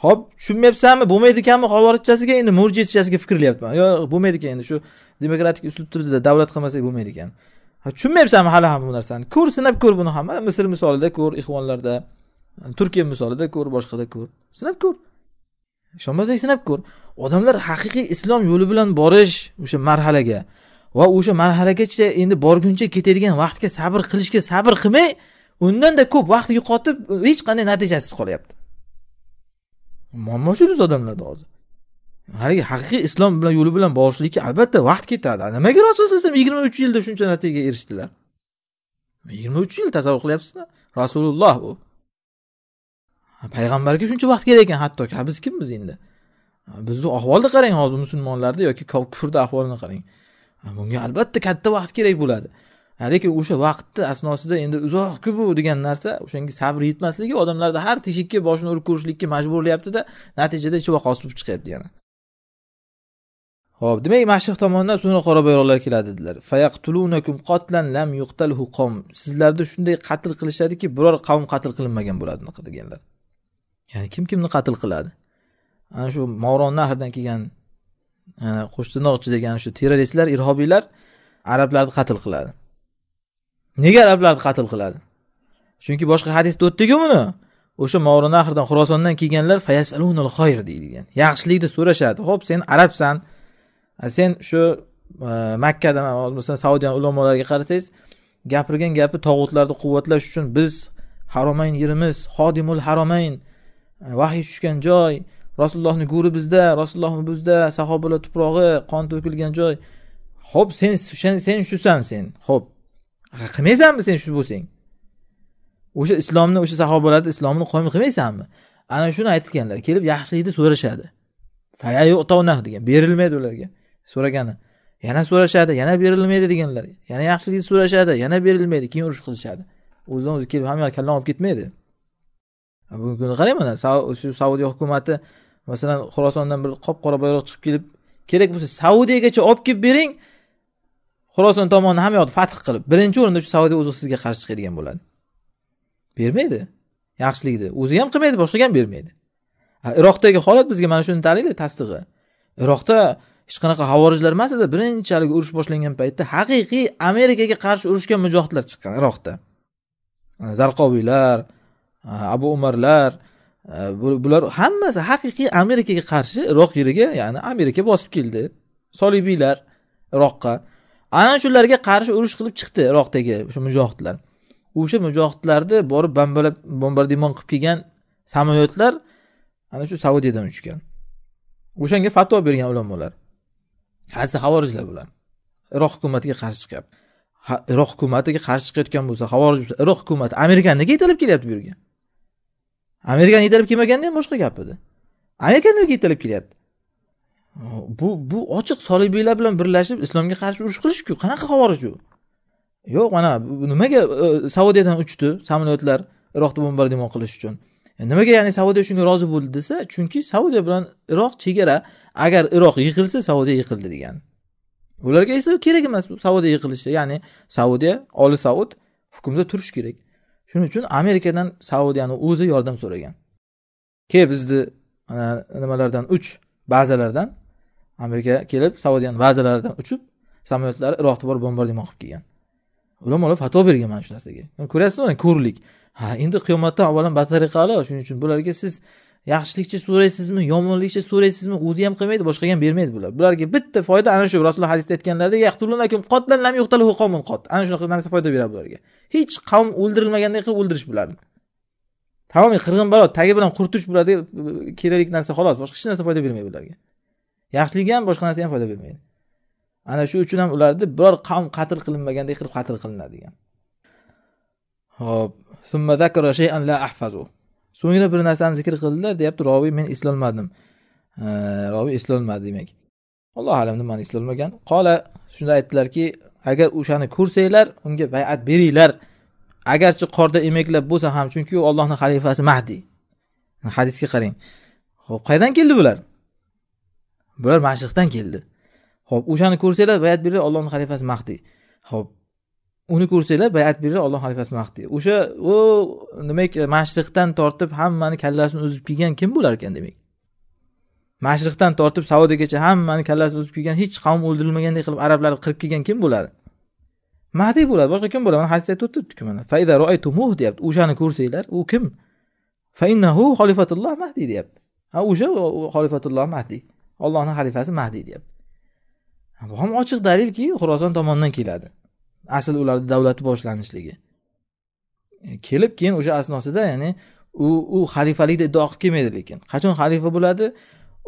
hop tushunmayapsanmi bo'lmaydi ekanmi xavorijchasiga endi murjiychasiga fikrlayapman yo bo'lmaydi ekan endi shu demokratik uslub turibdida davlat qilmasak bo'lmaydi ekan tushunmayapsanmi hali ham bu narsani ko'r sinab ko'r buni ham misr misolida ko'r ixvonlarda turkiya misolida ko'r boshqada ko'r sinab ko'r ishonmasang sinab ko'r odamlar haqiqiy islom yo'li bilan borish o'sha marhalaga va o'sha marhalagacha endi borguncha ketadigan vaqtga sabr qilishga sabr qilmay undanda ko'p vaqt yo'qotib hech qanday natijasiz qolyapti mana mana shu biz odamlarda hozir haligi haqiqiy islom bilan yo'li bilan borishlikka albatta vaqt ketadi nimaga rasul alayhi vasallam yigirma uch yilda shuncha natijaga erishdilar yigirma uch yil tasavvur qilyapsizmi rasululloh u payg'ambarga shuncha vaqt kerak ekan hattoki biz kimmiz endi bizni ahvolni qarang hozir musulmonlarda yoki kufrni ahvolini qarang bunga albatta katta vaqt kerak bo'ladi lekin o'sha vaqtni asnosida endi uzoqku bu degan narsa o'shanga sabr yetmasligi odamlarda har teshikka boshini urib ko'rishlikka majburlayaptida natijada ichi vaqosi bo'lib chiqyapti yana ho'p demak mashriq tomondan so'ngra qora bayroqlar keladi dedilar fayaqtulunakum qotlan lam yuqtalhu qom sizlarni shunday qatl qilishadiki biror qavm qatl qilinmagan bo'ladi unaqa deganlar ya'ni kim kimni qatl qiladi ana shu mavron nahrdan kelgan qo'shtirnoqchi degan shu terroristlar irhobiylar arablarni qatl qiladi nega arablarni qatl qiladi chunki boshqa hadisda o'tdiku buni o'sha mavronahrdan xurosondan kelganlar fayasalunul xoyr deyilgan yaxshilikni so'rashadi ho'p sen arabsan sen shu e, makkada masalan saudiya ulamolariga qarasangiz gapirgan gapi tog'utlarni quvvatlash uchun biz haromayn yerimiz hodimul haromayn e, vahiy tushgan joy rasulullohni go'ri bizda rasulullohni bizda sahobalar tuprog'i qon to'kilgan joy ho'p sen sen shusan sen ho'p qilmaysanmi sen shu bo'lsang o'sha islomni o'sha sahobalarni islomini qoyim qilmaysanmi ana shuni aytganlar kelib yaxshilikni so'rashadi degan berilmaydi ularga so'ragani yana so'rashadi yana berilmaydi deganlar yana yaxshilikni so'rashadi yana berilmaydi keyin urush qilishadi o'zidan o'zi kelib hamma kallam olib ketmaydi bugungi kunda qarang mana shu saudiya hukumati masalan xurosondan bir qop qora bayroq chiqib kelib kerak bo'lsa saudiyagacha olib kelib bering xolos tomonni hamma yoqni fath qilib birinchi o'rinda shu saudiya o'zi sizga qarshi chiqadigan bo'ladi bermaydi yaxshilikni o'zi ham qilmaydi boshqaga ham bermaydi iroqdagi holat bizga mana shuni dalili tasdig'i iroqda hech qanaqa havorijlar emas edi birinchi haligi urush boshlangan paytda haqiqiy amerikaga qarshi urushgan mujohidlar chiqqan iroqda zarqoviylar abu umarlar bular hammasi haqiqiy amerikaga qarshi iroq yeriga ya'ni amerika bosib keldi solibiylar iroqqa ana shularga qarshi urush qilib chiqdi iroqdagi o'sha mujohidlar o'sha mujohidlarni borib bombalab bombardimon qilib kelgan samolyotlar ana shu saudiyadan uchgan o'shanga fatvo bergan ulamolar hadesa havorijlar bular iroq hukumatiga qarshi chiqyapti iroq hukumatiga qarshi chiqayotgan bo'lsa havorij iroq hukumati amerikani nega yetalab kelyapti bu yerga amerikani yetalab kelmaganda ham boshqa gap edi amerika nega yetalab kelyapti bu bu ochiq solibiylar bilan birlashib islomga qarshi urush qilishku qanaqa xavorij u yo'q mana nimaga e, saudiyadan uchdi samolyotlar iroqni bombardimon qilish uchun e, nimaga ya'ni saudiya shunga rozi bo'ldi desa chunki saudiya bilan iroq chegara agar iroq yiqilsa saudiya yiqildi degan ularga esa kerak emas bu saudiya yiqilishi ya'ni saudiya oli saud hukmda turishi kerak shuning uchun amerikadan saudiyani o'zi yordam so'ragan ke bizni nimalardan uch bazalardan amerika kelib saudiyani bazalaridan uchib samolyotlari iroqni borib bombardimon qilib kelgan ulamolar fato bergan mana shu narsaga ko'ryapsizmi mana ko'rlik ha endi qiyomatdan avvalam batariqalo shuning uchun bularga siz yaxshilikcha so'raysizmi yomonlikcha so'raysizmi o'zi ham qilmaydi boshqaga ham bermaydi bular bularga bitta foyda ana shu rasululloh hadisda aytganlaridek ana shunaqa narsa foyda beradi bularga hech qavm o'ldirilmaganday qilib o'ldirish bularni tamomiy qirg'inbarot tagi bilan quritish bularga kerakli narsa xolos boshqa hech narsa foyda bermaydi bularga yaxshiligi ham boshqa narsa ham foyda bermaydi ana shu uchun ham ularni biror qavm qatl qilinmagandek qilib qatl qilinadi degan ho'p so'ngra bir narsani zikr qildilar deyapti roviy men eslolmadim roviy eslolmadi demak alloh alam nimani eslolmagan qola shunda aytdilarki agar o'shani ko'rsanglar unga bayat beringlar agarchi qorda emaklab bo'lsa ham chunki u ollohni xalifasi mahdiy hadisga qarang ho'p qayerdan keldi bular bular mashriqdan keldi ho'p o'shani ko'rsanglar bayat berdi ollohni xalifasi mahdiy ho'p uni ko'rsanglar bayat berdi ollohni xalifasi mahdiy o'sha u nima mashriqdan tortib hammani kallasini uzib kelgan kim bo'lar ekan demak mashriqdan tortib saudiyagacha hammani kallasini uzib kelgan hech qavm o'ldirilmaganday qilib arablarni qirib kelgan kim bo'ladi mahdiy bo'ladi boshqa kim bo'ladi mana hadisda aytib o'tiribdiku mana faida roaytumuh deyapti o'shani ko'rsanglar u kim innahu xolifatulloh mahdiy deyapti ha o'sha xolifatulloh mahdiy ollohni xalifasi mahdiy deyapti bu ham ochiq dalilki xuroson tomonidan keladi asl ularni davlati boshlanishligi kelib keyin o'sha asnosida ya'ni u u xalifalikni iddao qilib kelmaydi lekin qachon xalifa bo'ladi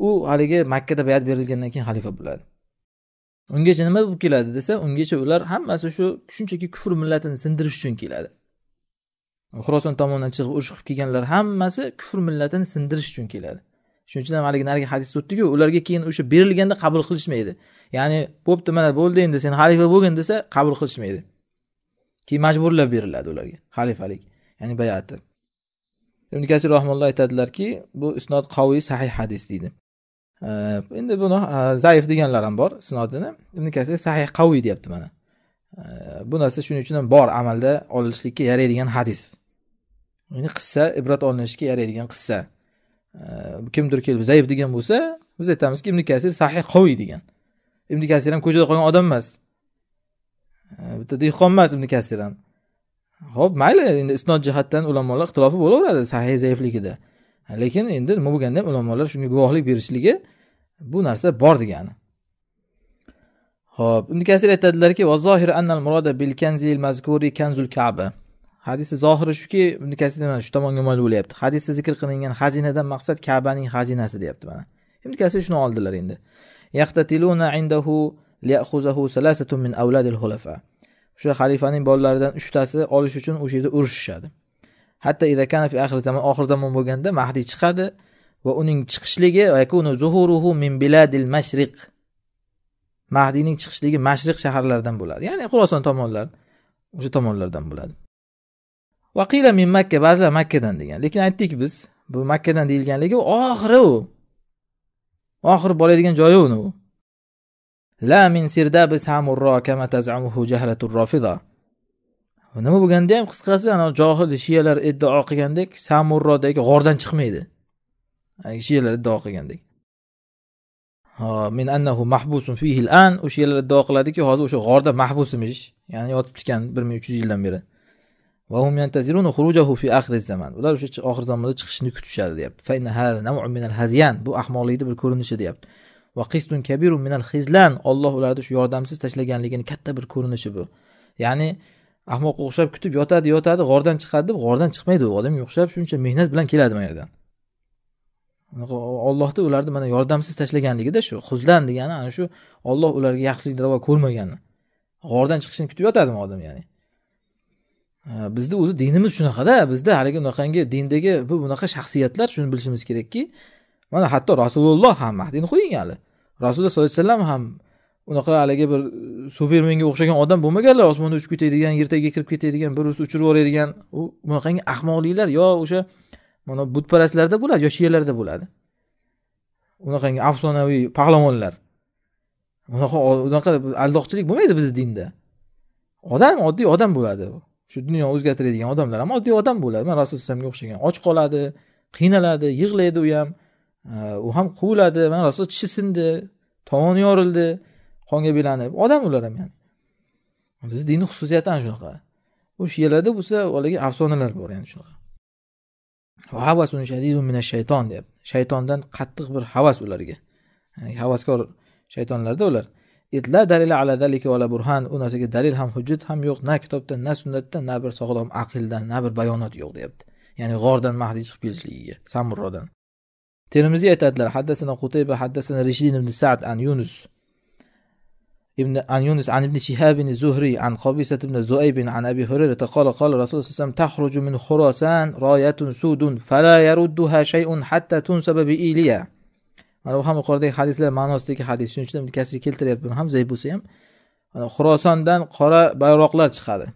u haligi makkada bayat berilgandan keyin xalifa bo'ladi ungacha nima bo'lib keladi desa ungacha ular hammasi shu shunchaki kufr millatini sindirish uchun keladi xuroson tomonidan chiqib urush qilib kelganlar hammasi kufr millatini sindirish uchun keladi shuning uchun ham haligi narigi hadisda o'tdiku ularga keyin o'sha berilganda qabul qilishmaydi ya'ni bo'pti mana bo'ldi endi sen xalifa bo'lgin desa qabul qilishmaydi keyin majburlab beriladi ularga xalifalik ya'ni bayati ibn kasir rahmalloh aytadilarki bu isnod qaviy sahih hadis deydi endi buni e, zaif deganlar ham bor isnodini ibn kasir sahih qaviy deyapti mana bu narsa shuning uchun ham bor amalda olishlikka yaraydigan hadis qissa ibrat olinishga yaraydigan qissa kimdir kelib zaif degan bo'lsa biz aytamizki ibn kasir sahih qoviy degan ibn kasir ham ko'chada qolgan odam emas bitta dehqon emas ibn kasir ham ho'p mayli endi isnod jihatdan ulamolar ixtilofi bo'laveradi sahih zaifligida lekin endi nima bo'lganda ham ulamolar shunga guvohlik berishligi bu narsa bor degani ho'p ibn kasir aytadilarki annal muroda bil kanzil mazkuri kanzul kaba hadisni zohiri shuki ibn kasir mana shu tomonga moyil bo'lyapti hadisda zikr qilingan xazinadan maqsad kabaning xazinasi deyapti mana ibn kasir shuni oldilar endi o'sha xalifaning bolalaridan uchtasi olish uchun o'sha yerda urushishadi hatto idakanov axir zamon oxir zamon bo'lganda mahdiy chiqadi va uning chiqishligi zuhuruhu min biladil mashriq mahdiyning chiqishligi mashriq shaharlaridan bo'ladi ya'ni xuroson tomonlar o'sha tomonlardan bo'ladi vaqila min makka ba'zilar makkadan degan lekin aytdik biz bu makkadan deyilganligi oxiri u oxiri boradigan joyi uni u la min sirdabi samurro kama tazamuhu jahlatu rofida nima bo'lganda ham qisqasi ana johil shiyalar iddao qilgandek samurrodagi g'ordan chiqmaydi shiyalar iddao qilgandek min annahu mahbusun fihi an o'sha yerlar iddao qiladiki hozir o'sha g'orda mahbus emish ya'ni yotib ekan bir ming uch yuz yildan beri ular o'sha oxir zamonda chiqishini kutishadi deyapti bu ahmoqlikni bir ko'rinishi deyapti olloh ularni shu yordamsiz tashlaganligini katta bir ko'rinishi bu ya'ni ahmoqqa o'xshab kutib yotadi yotadi g'ordan chiqadi deb g'ordan chiqmaydi u odamga o'xshab shuncha mehnat bilan keladi mana yerdan ollohni ularni mana yordamsiz tashlaganligida shu huzlan degani ana shu olloh ularga yaxshilikni ravo ko'rmagani g'ordan chiqishini kutib yotadimi odam ya'ni bizda o'zi dinimiz shunaqada bizda haligi unaqangi dindagi bu bunaqa shaxsiyatlar shuni bilishimiz kerakki mana hatto rasululloh ham mahdini qo'ying hali rasululloh sollallohu alayhi vasallam ham unaqa haligi bir e, supermenga o'xshagan odam bo'lmaganlar osmonda uchib ketadigan yer tagiga kirib ketadigan bir o'zi uchirib yuboradigan u bunaqangi ahmoqliklar yo o'sha mana butparastlarda bo'ladi yo shiyalarda bo'ladi unaqangi afsonaviy pahlavonlar unaqa unaqa aldoqchilik bo'lmaydi bizni dinda odam oddiy odam bo'ladi shu dunyo o'zgartiradigan odamlar ham oddiy odam bo'ladi man rasululloh alayhi o'xshagan och qoladi qiynaladi yig'laydi u ham u ham quviladi mana rasul tishi sindi tovoni yorildi qonga belanib odam ular ham ya'ni bizni dinni xususiyati ana shunaqa o'sha yerlarda bo'lsa haligi afsonalar bor ya'ni shunaqa havasun shadidun shayton deyapti shaytondan qattiq bir havas ularga havaskor shaytonlarda ular لا دليل على ذلك ولا برهان و نسيك دليل هم حجت هم يوق نا كتبت نا سنت نا بر سغلهم عقل دن نا بر بيانات يوق ديبت يعني غاردن مهدي شخبيل سليه سامر رادن ترمزي اتدلر حدثنا قطيبة حدثنا رشدين بن سعد عن يونس ابن عن يونس عن ابن شهاب بن الزهري عن قبيسة بن عن أبي هريرة قال قال رسول الله صلى الله عليه وسلم تخرج من خراسان راية سود فلا يردها شيء حتى تنسب بإيليا mana bu ham yuqoridagi hadislar ma'nosidagi hadis shuning uchun kasiga keltiryapti buni ham zaif bo'lsa ham mana xurosondan qora bayroqlar chiqadi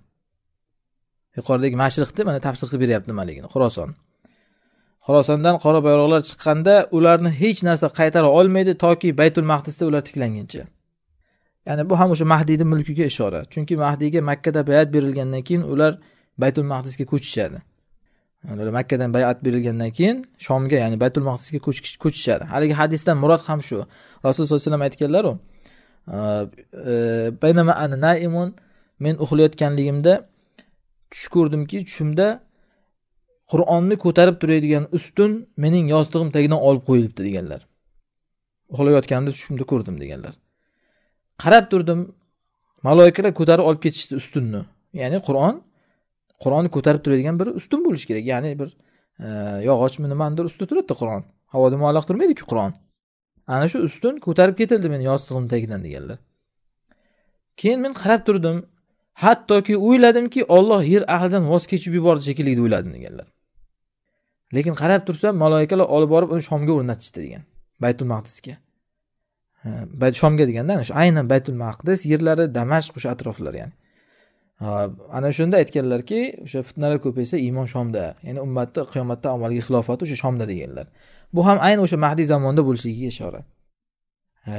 yuqoridagi mashriqni mana tafsir qilib beryapti nimaligini xuroson xurosondan qora bayroqlar chiqqanda ularni hech narsa qaytara olmaydi toki baytul maqdisda ular tiklanguncha ya'ni bu ham o'sha mahdiyni mulkiga ishora chunki mahdiyga makkada bayat berilgandan keyin ular baytul maqdisga ko'chishadi ular makkadan bayat berilgandan keyin shomga ya'ni baytul maqdisga ko'chishadi haligi hadisdan murod ham shu rasululloh sallallohu alayhi vasallam aytganlaru e, baynama ana naimun men uxlayotganligimda tush ko'rdimki tushimda qur'onni ko'tarib turadigan ustun mening yostig'im tagidan olib qo'yilibdi deganlar uxlayotganimda tushimda ko'rdim deganlar qarab turdim maloyikalar ko'tarib olib ketishdi ustunni ya'ni qur'on qur'onni ko'tarib turadigan bir ustun bo'lishi kerak ya'ni bir e, yog'ochmi nimanidir ustida turadida qur'on havoda muallaq turmaydiku qur'on ana shu ustun ko'tarib ketildi meni yostig'imni tagidan deganlar keyin men qarab turdim hattoki o'yladimki olloh yer ahlidan voz kechib yubordi shekilli deb o'yladim deganlar lekin qarab tursam maloikalar olib borib uni shomga o'rnatishdi degan baytul maqdisga e, shomga deganda ana shu aynan baytul maqdis yerlari damashq o'sha atroflar ya'ni ana shunda aytganlarki o'sha fitnalar ko'paysa iymon shomda ya'ni ummatni qiyomatda amalga xilofati o'sha shomda deganlar bu ham ayni o'sha mahdiy zamonda bo'lishligiga ishora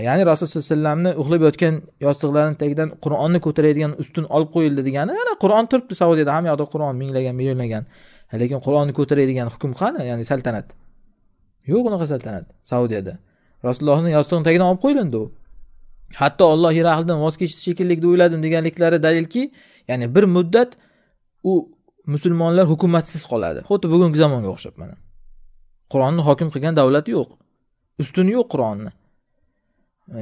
ya'ni rasululloh sallallohu alayhi vasallamni uxlab yotgan yostiqlarini tagidan qur'onni ko'taradigan ustun olib qo'yildi degani ana qur'on turibdi saudiyada hamma yoqda qur'on minglagan millionlagan lekin qur'onni ko'taradigan hukm qani ya'ni saltanat yo'q unaqa saltanat saudiyada rasulullohni yostig'ini tagidan olib qo'yilindi u hatto olloh rahldan voz kechdi shekilli deb o'yladim deganliklari dalilki ya'ni bir muddat u musulmonlar hukumatsiz qoladi xuddi bugungi zamonga o'xshab mana qur'onni hokim qilgan davlat yo'q ustuni yo'q qur'onni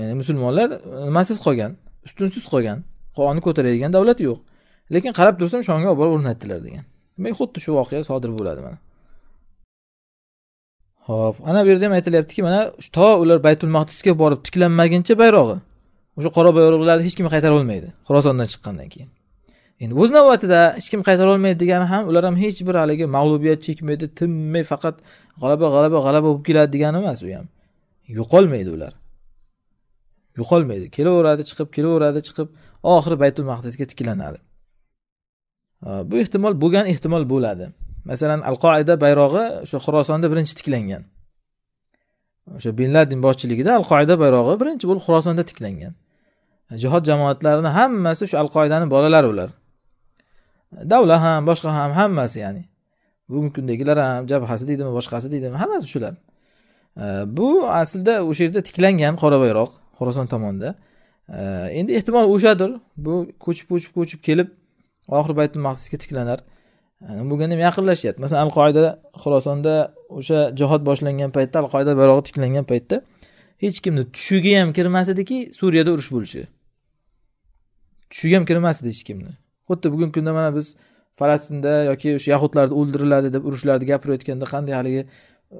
ya'ni musulmonlar nimasiz qolgan ustunsiz qolgan qur'onni ko'taradigan davlat yo'q lekin qarab tursam shonga olib borib o'rnatdilar degan demak xuddi shu voqea sodir bo'ladi mana ho'p ana bu yerda ham aytilyaptiki mana to ular baytul maqdisga borib tiklanmaguncha bayrog'i o'sha qora yorug'larni hech kim qaytara olmaydi xurosondan chiqqandan keyin endi o'z navbatida hech kim qaytara olmaydi degani ham ular ham hech bir haligi mag'lubiyat chekmaydi tinmay faqat g'alaba g'alaba g'alaba bo'lib keladi degani emas u ham yo'qolmaydi ular yo'qolmaydi kelaveradi chiqib kelaveradi chiqib oxiri baytul maqdisga tiklanadi bu ehtimol bo'lgan ehtimol bo'ladi masalan al qoida bayrog'i o'sha xurosonda birinchi tiklangan o'sha bin ladin boshchiligida al qoida bayrog'i birinchi bo'lib xurosonda tiklangan jihod jamoatlarini hammasi shu al qoidani bolalari ular davla ham boshqa ham hammasi ya'ni bugungi kundagilar ham jabhasi deydimi boshqasi deydimi hammasi shular bu aslida o'sha yerda tiklangan qora bayroq xorason tomonda endi ehtimol o'shadir bu ko'chib ko'chib ko'chib kelib oxiri baytul maqsisga tiklanar bo'lganda ham yaqinlashyapti masalan al qoida xorosonda o'sha jihod boshlangan paytda al qoida bayrog'i tiklangan paytda hech kimni tushiga ham kirmas ediki suriyada urush bo'lishi tushiga ham kirmasdi hech kimni xuddi bugungi kunda mana biz falastinda yoki o'sha yahudlarni o'ldiriladi deb urushlarni gapirayotganda qanday haligi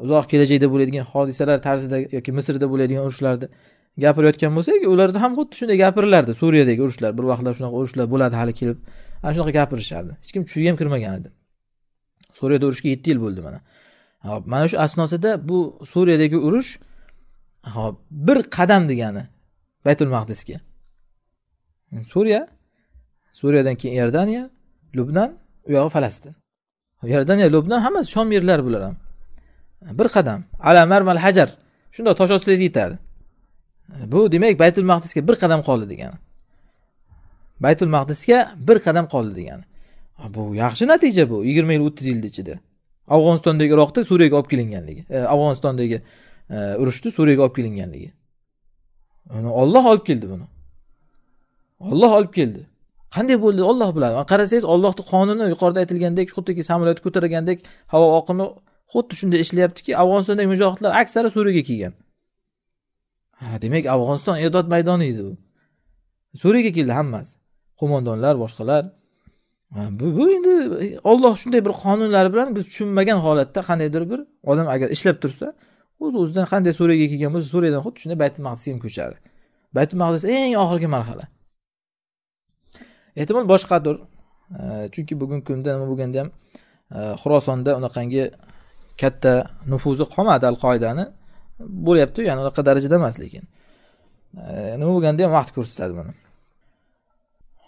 uzoq kelajakda bo'ladigan hodisalar tarzida yoki misrda bo'ladigan urushlarni gapirayotgan bo'lsak ularda ham xuddi shunday gapirilardi suriyadagi urushlar bir vaqtlar shunaqa urushlar bo'ladi hali kelib ana shunaqa gapirishardi hech kim tushiga ham kirmagan edi suriyada urushga yetti yil bo'ldi mana hop mana shu asnosida bu suriyadagi urush hop bir qadam degani baytul maqdisga suriya suriyadan keyin iordaniya lubnan u yog'i falastin iordaniya lubnan hammasi shom yerlari bular ham bir qadam ala marmal hajar shundoq tosh ostidangiz yetadi bu demak baytul maqdisga bir qadam qoldi degani baytul maqdisga bir qadam qoldi degani bu yaxshi natija bu yigirma yil o'ttiz yilni ichida afg'onistondagi iroqda suriyaga olib kelinganligi e, afg'onistondagi e, urushni suriyaga olib kelinganligi olloh olib keldi buni olloh olib keldi qanday bo'ldi olloh biladi qarasangiz ollohni qonuni yuqorida aytilgandek xuddiki samolyot ko'targandek havo oqimi xuddi shunday ishlayaptiki afg'onistondagi mujohidlar aksari suriyaga kelgan ha demak afg'oniston e'dod maydoni edi u suriyaga keldi hammasi qo'mondonlar boshqalar bu bu endi olloh shunday bir qonunlari bilan biz tushunmagan holatda qandaydir bir odam agar ishlab tursa o'z o'zidan qanday suriyaga kelgan bo'lsa suriyadan xuddi shunday baytul maqdisga ham ko'chadi baytul maqdis eng oxirgi marhala ehtimol boshqadir chunki bugungi kunda nima bo'lganda ham e, xurosonda unaqangi katta nufuzi qolmadi al qoidani bo'lyapti ya'ni unaqa darajada emas lekin nima bo'lganda ham vaqt ko'rsatadi buni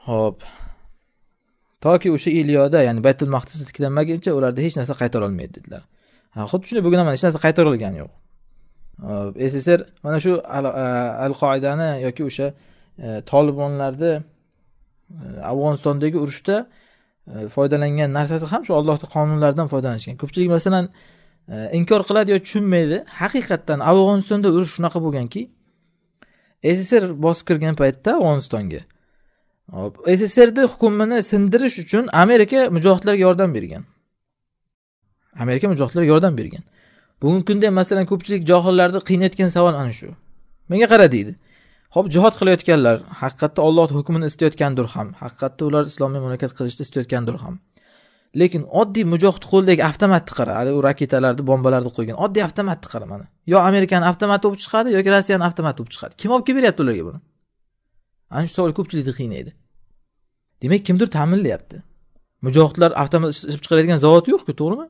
ho'p toki o'sha ilyoda ya'ni baytul maqdis tiklanmaguncha ularda hech narsa olmaydi dedilar xuddi shunday bo'lgan ham hech narsa qaytarilgani yo'q sssr mana shu al e, qoidani yoki o'sha e, tolibonlarni afg'onistondagi urushda e, foydalangan narsasi ham shu allohni qonunlaridan foydalanishgan ko'pchilik masalan e, inkor qiladi yo tushunmaydi haqiqatdan afg'onistonda urush shunaqa bo'lganki sssr bosib kirgan paytda afg'onistonga hop sssrni hukmini sindirish uchun amerika mujohidlarga yordam bergan amerika mujohidlarga yordam bergan bugungi kunda masalan ko'pchilik johillarni qiynayotgan savol ana shu menga qara deydi ho'p jihod qilayotganlar haqiqatda olloh hukmini istayotgandir ham haqiqatda ular islomiy mamlakat qilishni istayotgandir ham lekin oddiy mujohid qo'lidagi avtomatni qara hali u raketalarni bombalarni qo'ygan oddiy avtomatni qara mana yo amerikani avtomati bo'lib chiqadi yoki rossiyani avtomati bo'lib chiqadi kim olib kelib beryapti ularga buni ana shu savol ko'pchilikni qiynaydi demak kimdir ta'minlayapti mujohidlar avtomat ishlab chiqaradigan zavod yo'qku to'g'rimi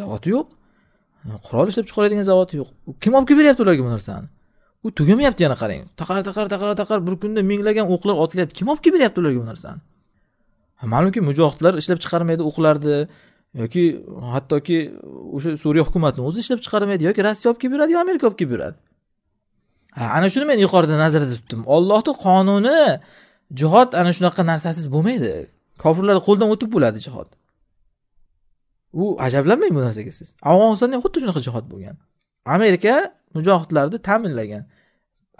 zavodi yo'q qurol ishlab chiqaradigan zavodi yo'q kim olib kelib beryapti ularga bu narsani u tugamayapti yana qarang taqar taqar taqar taqar bir kunda minglagan o'qlar otilyapti kim olib kelib beryapti ularga bu narsani ma'lumki mujohidlar ishlab chiqarmaydi o'qlarni yoki hattoki o'sha suriya hukumatini o'zi ishlab chiqarmaydi yoki rossiya olib kelib beradi yo amerika olib kelib beradi ana shuni men yuqorida nazarda tutdim ollohni qonuni jihod ana shunaqa narsasiz bo'lmaydi kofirlar qo'lidan o'tib bo'ladi jihod u ajablanmang bu narsaga siz afg'onistonda ham xuddi shunaqa jihod bo'lgan amerika mujohidlarni ta'minlagan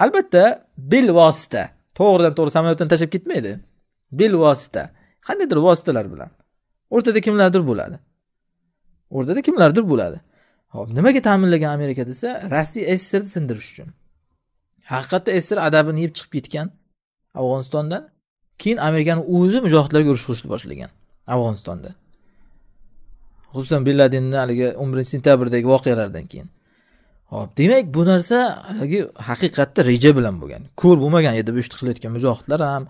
albatta bilvosita to'g'ridan to'g'ri samolyotdan tashlab ketmaydi bilvosita qandaydir vositalar bilan o'rtada kimlardir bo'ladi o'rtada kimlardir bo'ladi hop nimaga ta'minlagan amerika desa rossiya sssrni sindirish uchun haqiqatda sssr adabini yeb chiqib ketgan afg'onistondan keyin amerikani o'zi mujohidlarga urush qilishni boshlagan afg'onistonda xususan bin ladinni haligi o'n birinchi sentyabrdagi voqealardan keyin hop demak bu narsa haligi haqiqatda reja bilan bo'lgan ko'r bo'lmagan edi bu ishni qilayotgan mujohidlar ham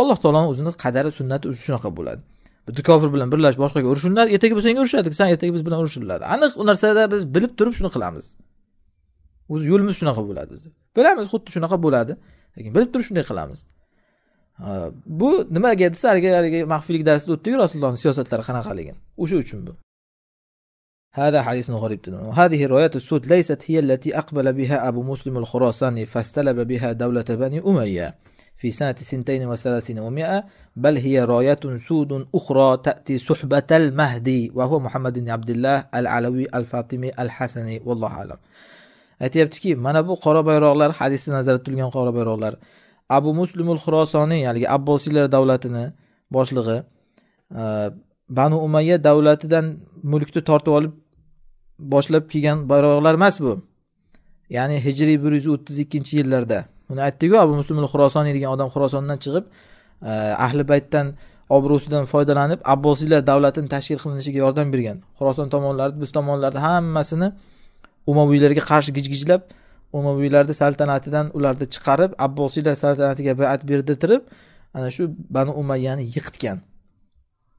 alloh taoloni o'zini qadari sunnati o'zi shunaqa bo'ladi bitta kofir bilan birlashib boshqaga urushiladi ertaga biz senga urushadi san ertaga biz bilan urushiladi aniq u narsada biz bilib turib shuni qilamiz o'zi yo'limiz shunaqa bo'ladi bizni bilamiz xuddi shunaqa bo'ladi lekin bilib turib shunday qilamiz bu nimaga desa haligi haligi maxfiylik darsida o'tdiku rasulullohni siyosatlari qanaqaligini o'sha uchun bu هذا حديث غريب وهذه روايات السود ليست هي التي أقبل بها أبو مسلم الخراساني فاستلب بها دولة بني أمية في سنة سنتين وثلاثين ومائة بل هي روايات سود أخرى تأتي صحبة المهدي وهو محمد بن عبد الله العلوي الفاطمي الحسني والله أعلم aytyaptiki mana bu qora bayroqlar hadisda nazarda tutilgan qora bayroqlar abu muslimul xurosoniy haligi abbosiylar davlatini boshlig'i banu umayya davlatidan mulkni tortib olib boshlab kelgan bayroqlar emas bu ya'ni hijriy bir yuz o'ttiz ikkinchi yillarda buni aytdikku abu muslimul xurosoniy degan odam xurosondan chiqib e, ahli baytdan obro'sidan foydalanib abbosiylar davlatini tashkil qilinishiga yordam bergan xuroson tomonlari biz tomonlarni hammasini umaviylarga qarshi gijgijlab umaviylarni saltanatidan ularni chiqarib abbosiylar saltanatiga bayat berdirtirib ana shu banu umayyani yiqitgan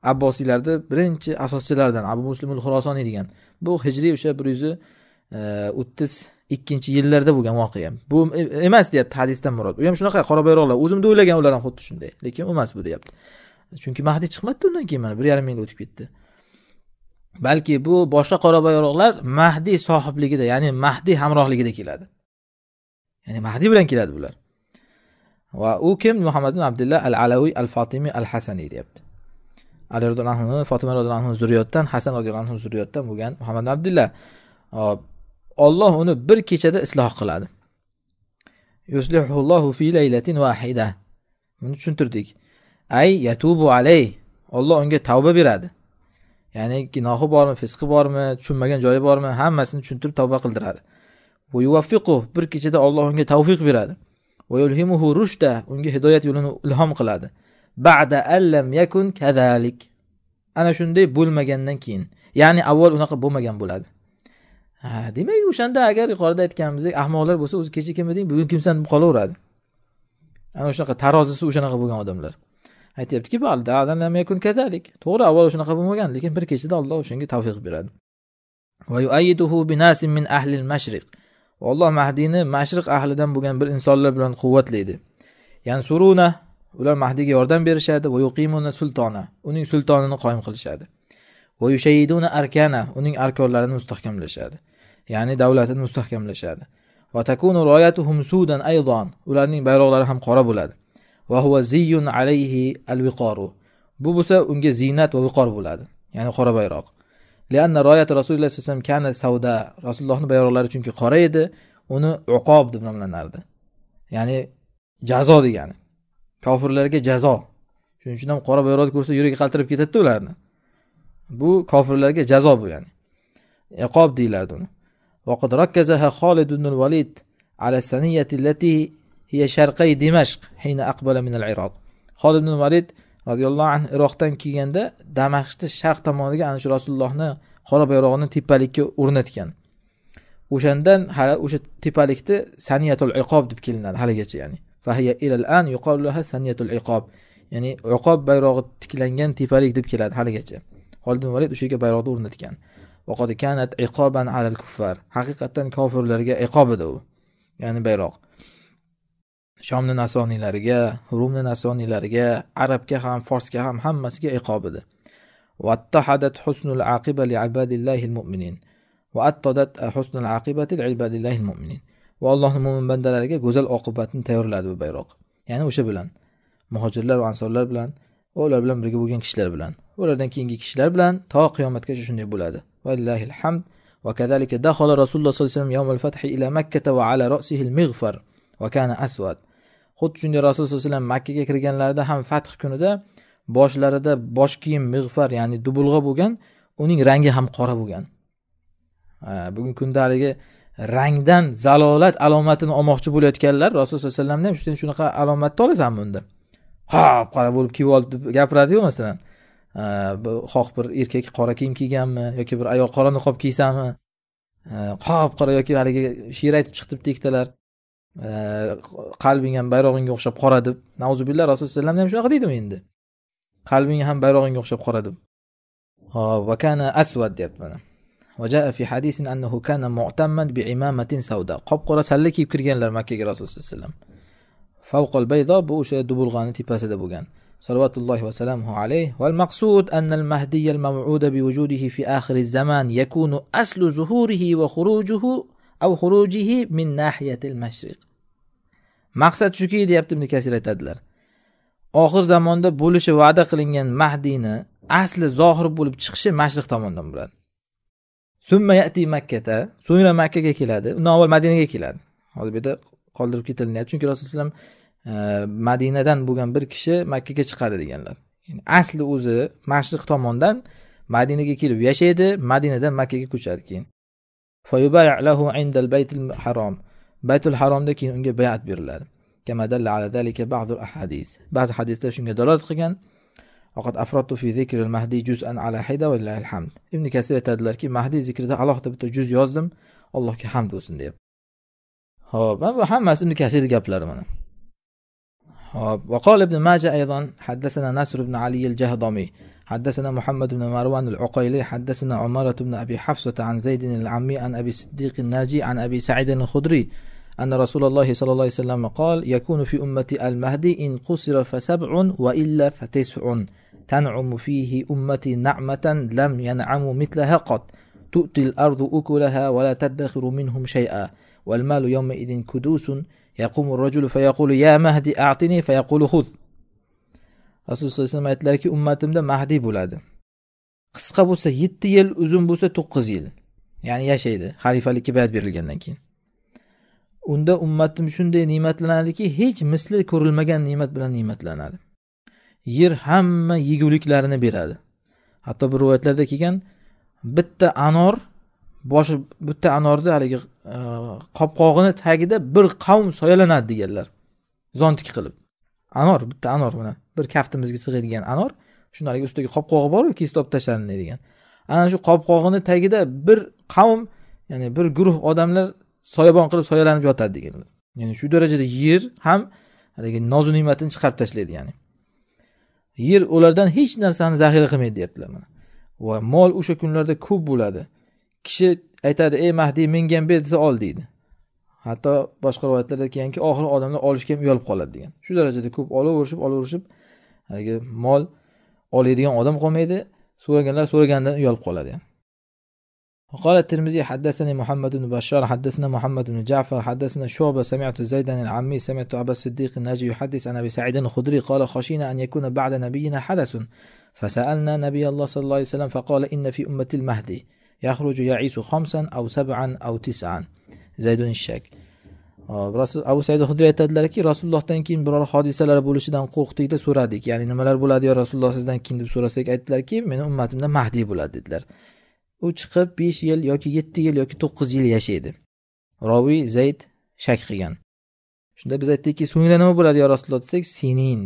abbosiylarni birinchi asoschilaridan abu muslimul xurosoniy degan bu hijriy o'sha bir yuz e, o'ttiz ikkinchi yillarda bo'lgan voqea bu emas deyapti hadisdan murod u ham shunaqa qora bayroqlar o'zimda o'ylagan ular ham xuddi shunday lekin emas bu deyapti chunki mahdiy chiqmadida undan keyin mana bir yarim yil o'tib ketdi balki bu boshqa qora bayroqlar mahdiy sohibligida ya'ni mahdiy hamrohligida keladi ya'ni mahdiy bilan keladi bular va u kim muhammad ibn abdulla al alaviy al fotimiy al hasaniy deyapti ali roziyallohu anhu fotima roziyallohu anhu zurriyotdan hasan roziyallohu anhu zurriyotdan bo'lgan muhammad abdullah olloh uni bir kechada isloh qiladi yuslihullohu fi laylatin vahida buni tushuntirdik ay yatubu alay olloh unga tavba beradi ya'ni gunohi bormi fisqi bormi tushunmagan joyi bormi hammasini tushuntirib tavba qildiradi bir kechada olloh unga tavfiq beradi va yulhimuhu rushda unga hidoyat yo'lini ilhom qiladi ba'da allam yakun kazalik ana shunday bo'lmagandan keyin ya'ni avval unaqa bo'lmagan bo'ladi ha demak o'shanda agar yuqorida aytganimizdek ahmoqlar bo'lsa o'zi kecha kim eding bugun kimsan deb qolaveradi ana o'shanaqa tarozisi o'shanaqa bo'lgan odamlar aytyaptiki to'g'ri avval o'shanaqa bo'lmagan lekin bir kechada alloh o'shanga tavfiq beradi olloh mahdiyni mashriq ahlidan bo'lgan bir insonlar bilan quvvatlaydi yansuruna ular mahdiga yordam berishadi va yuqimuna sultona uning sultonini qoyim qilishadi va yushayiduna arkana uning arkonlarini mustahkamlashadi ya'ni davlatini mustahkamlashadi va takunu royatuhum sudan aydon ularning bayroqlari ham qora bo'ladi va huwa ziyun alayhi al viqoru bu bo'lsa unga ziynat va viqor bo'ladi ya'ni qora bayroq lianna royati rasululloh alayhi vasallam kana savda rasulullohni bayroqlari chunki qora edi uni uqob deb nomlanardi ya'ni jazo degani kofirlarga jazo shuning uchun ham qora bayroqni ko'rsa yuragi qaltirab ketadida ularni bu kofirlarga jazo bu ya'ni iqob deyiladi uni وقد ركزها خالد بن الوليد على السنية التي هي شرقي دمشق حين أقبل من العراق خالد بن الوليد roziyallohu anhu iroqdan kelganda damashqni sharq tomoniga ana shu rasulullohni qora bayrog'ini tepalikka o'rnatgan o'shandan hali o'sha tepalikni saniyatul iqob deb kelinadi haligacha ya'ni fahiya ilal an yuqallaha saniyatul iqob ya'ni iqob bayrog'i tiklangan tepalik deb keladi haligacha xolid ibn valid o'sha yerga bayroqni o'rnatgan وقد كانت عقابا على الكفار haqiqatdan kofirlarga iqob edi u ya'ni bayroq shomni nasroniylariga rumni nasroniylariga arabga ham forsga ham hammasiga iqob edi vattahadat husnul aqiba li ibadillahi mu'minin va attadat husnul aqibati li ibadillahi mu'minin va allohni mo'min bandalariga go'zal oqibatni tayyorladi bu bayroq ya'ni o'sha bilan muhojirlar va ansorlar bilan va ular bilan birga bo'lgan kishilar bilan ulardan keyingi kishilar bilan to qiyomatgacha shunday bo'ladi vallahil hamd وكذلك دخل رسول الله صلى الله عليه وسلم يوم الفتح إلى مكة وعلى رأسه المغفر وكان أسود xuddi shunday rasululloh sallallohu alayhi vasallam makkaga kirganlarida ham fath kunida boshlarida bosh kiyim mig'far ya'ni dubulg'a bo'lgan uning rangi ham qora bo'lgan bugungi kunda haligi rangdan zalolat alomatini olmoqchi bo'layotganlar rasululloh sallallohu alayhi vasallamni ham sen shunaqa alomatni olasanmi unda hop qora bo'lib kiyib olib deb gapiradiyu masalan xoh bir erkak qora kiyim kiyganmi yoki bir ayol qora niqob kiysami qop qora yoki haligi she'r aytib chiqdibdi ikkitalar qalbing ham bayrog'ingga o'xshab qora deb nauzubillah rasululloh alayhi ham shunaqa deydimi endi qalbing ham bayrog'ingga o'xshab qora deb hop vakana asvad deyapti mana وجاء في حديث أنه كان معتما بعمامة سوداء قب قرا سلة كيب كرجان لما كي رسول صلى الله عليه وسلم فوق البيضاء بوش دبلغان تيباس دبوغان صلوات الله وسلامه عليه والمقصود أن المهدي الموعود بوجوده في آخر الزمان يكون أصل ظهوره وخروجه أو خروجه من ناحية المشرق maqsad shuki deyapti ibn kasir aytadilar oxir zamonda bo'lishi va'da qilingan mahdiyni asli zohir bo'lib chiqishi mashriq tomondan bo'ladi summa yati makkata so'ngra makkaga keladi undan avval madinaga keladi hozir bu yerda qoldirib ketilinyapti chunki rasululloh alayhi vasallam e, madinadan bo'lgan bir kishi makkaga chiqadi deganlar asli o'zi mashriq tomondan madinaga kelib yashaydi madinadan makkaga ko'chadi keyin harom baytul haromda keyin unga bayat beriladi ba'zi hadislar shunga dalolat qilgan وقد أفردت في zikri Mahdi juz'an ala hayda lillahi hamd. Ibn Kasir aytadilarki, Mahdi zikrida الله bitta juz yozdim, Allohga hamd bo'lsin deb. Xo'p, bu hammasi Ibn Kasir قبل mana. Xo'p, وقال ابن ماجه أيضا حدثنا نصر بن علي الجهضمي حدثنا محمد بن مروان العقيلي حدثنا عمارة بن أبي حفصة عن زيد العمي عن أبي الصديق الناجي عن أبي سعيد الخدري أن رسول الله صلى الله عليه وسلم قال يكون في أمتي المهدي إن قصر فسبع وإلا فتسع تنعم فيه أمتي نعمة لم ينعم مثلها قط تؤتي الأرض أكلها ولا تدخر منهم شيئا والمال يومئذ كدوس يقوم الرجل فيقول يا مهدي أعطني فيقول خذ rasululloh sallallohu alayhi vasallam aytdilarki ummatimda mahdiy bo'ladi qisqa bo'lsa yetti yil uzun bo'lsa to'qqiz yil ya'ni yashaydi xalifalikka bayat berilgandan keyin unda ummatim shunday ne'matlanadiki hech misli ko'rilmagan ne'mat bilan ne'matlanadi yer hamma yeguliklarini beradi hatto bir rivoyatlarda kelgan bitta anor boshi bitta anorni haligi e, qopqog'ini tagida bir qavm soyalanadi deganlar zontik qilib anor bitta anor mana bir kaftimizga sig'adigan anor shuni haligi ustidagi qopqog'i borku kesib olib tashlanadigan ana shu qopqog'ini tagida bir qavm ya'ni bir guruh odamlar soyabon qilib soyalanib yotadi deganlar ya'ni shu darajada yer ham haligi nozu ne'matini chiqarib tashlaydi ya'ni yer ulardan hech narsani zaxira qilmaydi deyaptilar mana va mol o'sha kunlarda ko'p bo'ladi kishi aytadi ey mahdiy menga ber desa ol deydi hatto boshqa rivoyatlarda kelganki oxiri odamlar olishga ham uyalib qoladi degan shu darajada ko'p olaverishib olaverishib haligi mol oladigan odam qolmaydi so'raganlar so'raganidan uyalib qoladi وقال الترمذي حدثني محمد بن بشار حدثنا محمد بن جعفر حدثنا شعبة سمعت زيدا العمي سمعت أبا الصديق الناجي يحدث عن أبي سعيد الخدري قال خشينا أن يكون بعد نبينا حدث فسألنا نبي الله صلى الله عليه وسلم فقال إن في أمة المهدي يخرج يعيش خمسا أو سبعا أو تسعا زيد الشاك abu said hudriy aytadilarki rasulullohdan keyin biror hodisalar bo'lishidan qo'rqdikda so'radik ya'ni nimalar bo'ladi yo rasululloh sizdan keyin deb so'rasak aytdilarki meni ummatimda mahdiy bo'ladi dedilar u chiqib besh yil yoki yetti yil yoki to'qqiz yil yashaydi roviy zayd shak qilgan shunda biz aytdikki so'ngra nima bo'ladi yo rasululloh desak sinin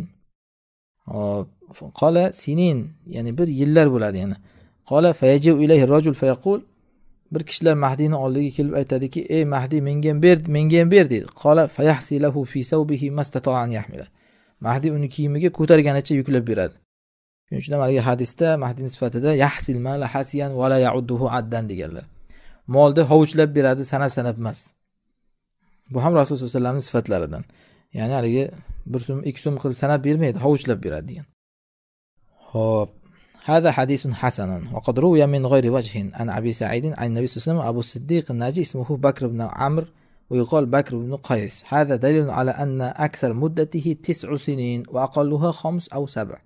hop qola sinin ya'ni bir yillar bo'ladi yana qola ilayhi fayaqul bir kishilar mahdiyni oldiga kelib aytadiki ey mahdiy menga ham ber menga ham ber deydi qola fayahsilahu fi yahmila mahdiy uni kiyimiga ko'targanicha yuklab beradi shuning uchun hadisda mahdiyni sifatida yahsil mala hasiyan la yaudduhu addan deganlar molni hovuchlab beradi sanab sanab emas bu ham rasululloh sallallohu alayhi vasallamni sifatlaridan ya'ni haligi bir sum ikki so'm qilib sanab bermaydi hovuchlab beradi degan ho'p Hada hadisun hasanan. وقد روي من min gayri vajhin. An Abi عن An صلى الله عليه وسلم أبو الصديق الناجي اسمه بكر بن عمرو ويقال بكر بن قيس هذا دليل على أن أكثر مدته تسع سنين وأقلها خمس أو سبع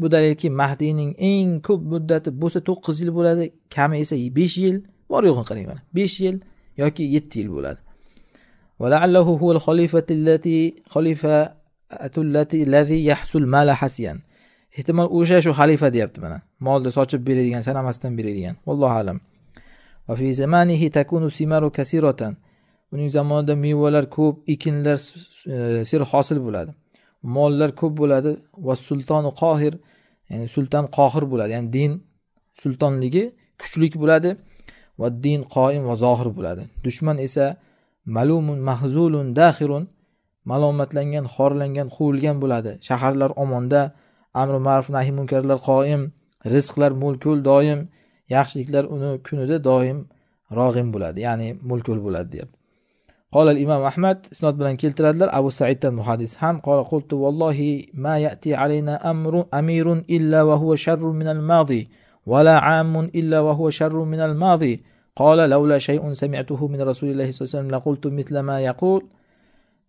bu dalilki mahdiyning eng ko'p muddati bo'lsa to'qqiz yil bo'ladi kami esa besh yil bor yo'g'ini qarang mana besh yil yoki yetti yil bo'ladi ehtimol o'sha shu xalifa deyapti mana molni sochib beradigan sanamasdan beradigan vallohu alam uning zamonida mevalar ko'p ekinlar e, sir hosil bo'ladi mollar ko'p bo'ladi va sultonu qohir ya'ni sulton qohir bo'ladi ya'ni din sultonligi kuchlik bo'ladi va din qoim va zohir bo'ladi dushman esa malumun mahzulun daxirun malomatlangan xorlangan quvilgan bo'ladi shaharlar omonda amri ma'ruf nahi munkarlar qoim rizqlar mulkul doim yaxshiliklar uni kunida doim rog'im bo'ladi ya'ni mulkul bo'ladi deyapti قال الإمام أحمد إسناد ترادلر أبو سعيد Saiddan المحادث هم قال قلت والله ما يأتي علينا أمر أمير إلا وهو شر من الماضي ولا عام إلا وهو شر من الماضي قال لولا شيء سمعته من رسول الله صلى الله عليه وسلم لقلت مثل ما يقول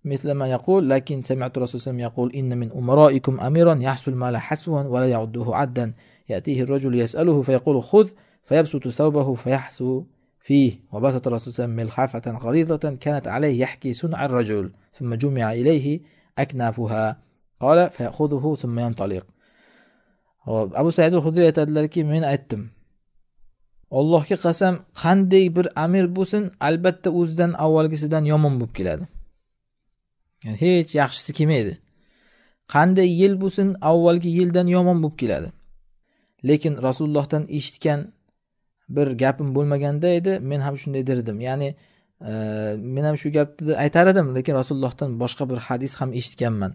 مثل ما يقول لكن سمعت رسول الله يقول إن من أمرائكم أميرا يحصل مال حسوا ولا يعده عدا يأتيه الرجل يسأله فيقول خذ فيبسط ثوبه فيحسو فيه وبسط الرسول صلى الله عليه وسلم ملحفة غليظة كانت عليه يحكي سنع الرجل ثم جمع إليه أكنافها قال فيأخذه ثم ينطلق hop abu said hudiy aytadilarki men aytdim ollohga qasam qanday bir amir bo'lsin albatta o'zidan avvalgisidan yomon bo'lib keladi yani hech yaxshisi kelmaydi qanday yil bo'lsin avvalgi yildan yomon bo'lib keladi lekin rasulullohdan eshitgan bir gapim bo'lmaganda edi men ham shunday derdim ya'ni e, men ham shu gapni aytar edim lekin rasulullohdan boshqa bir hadis ham eshitganman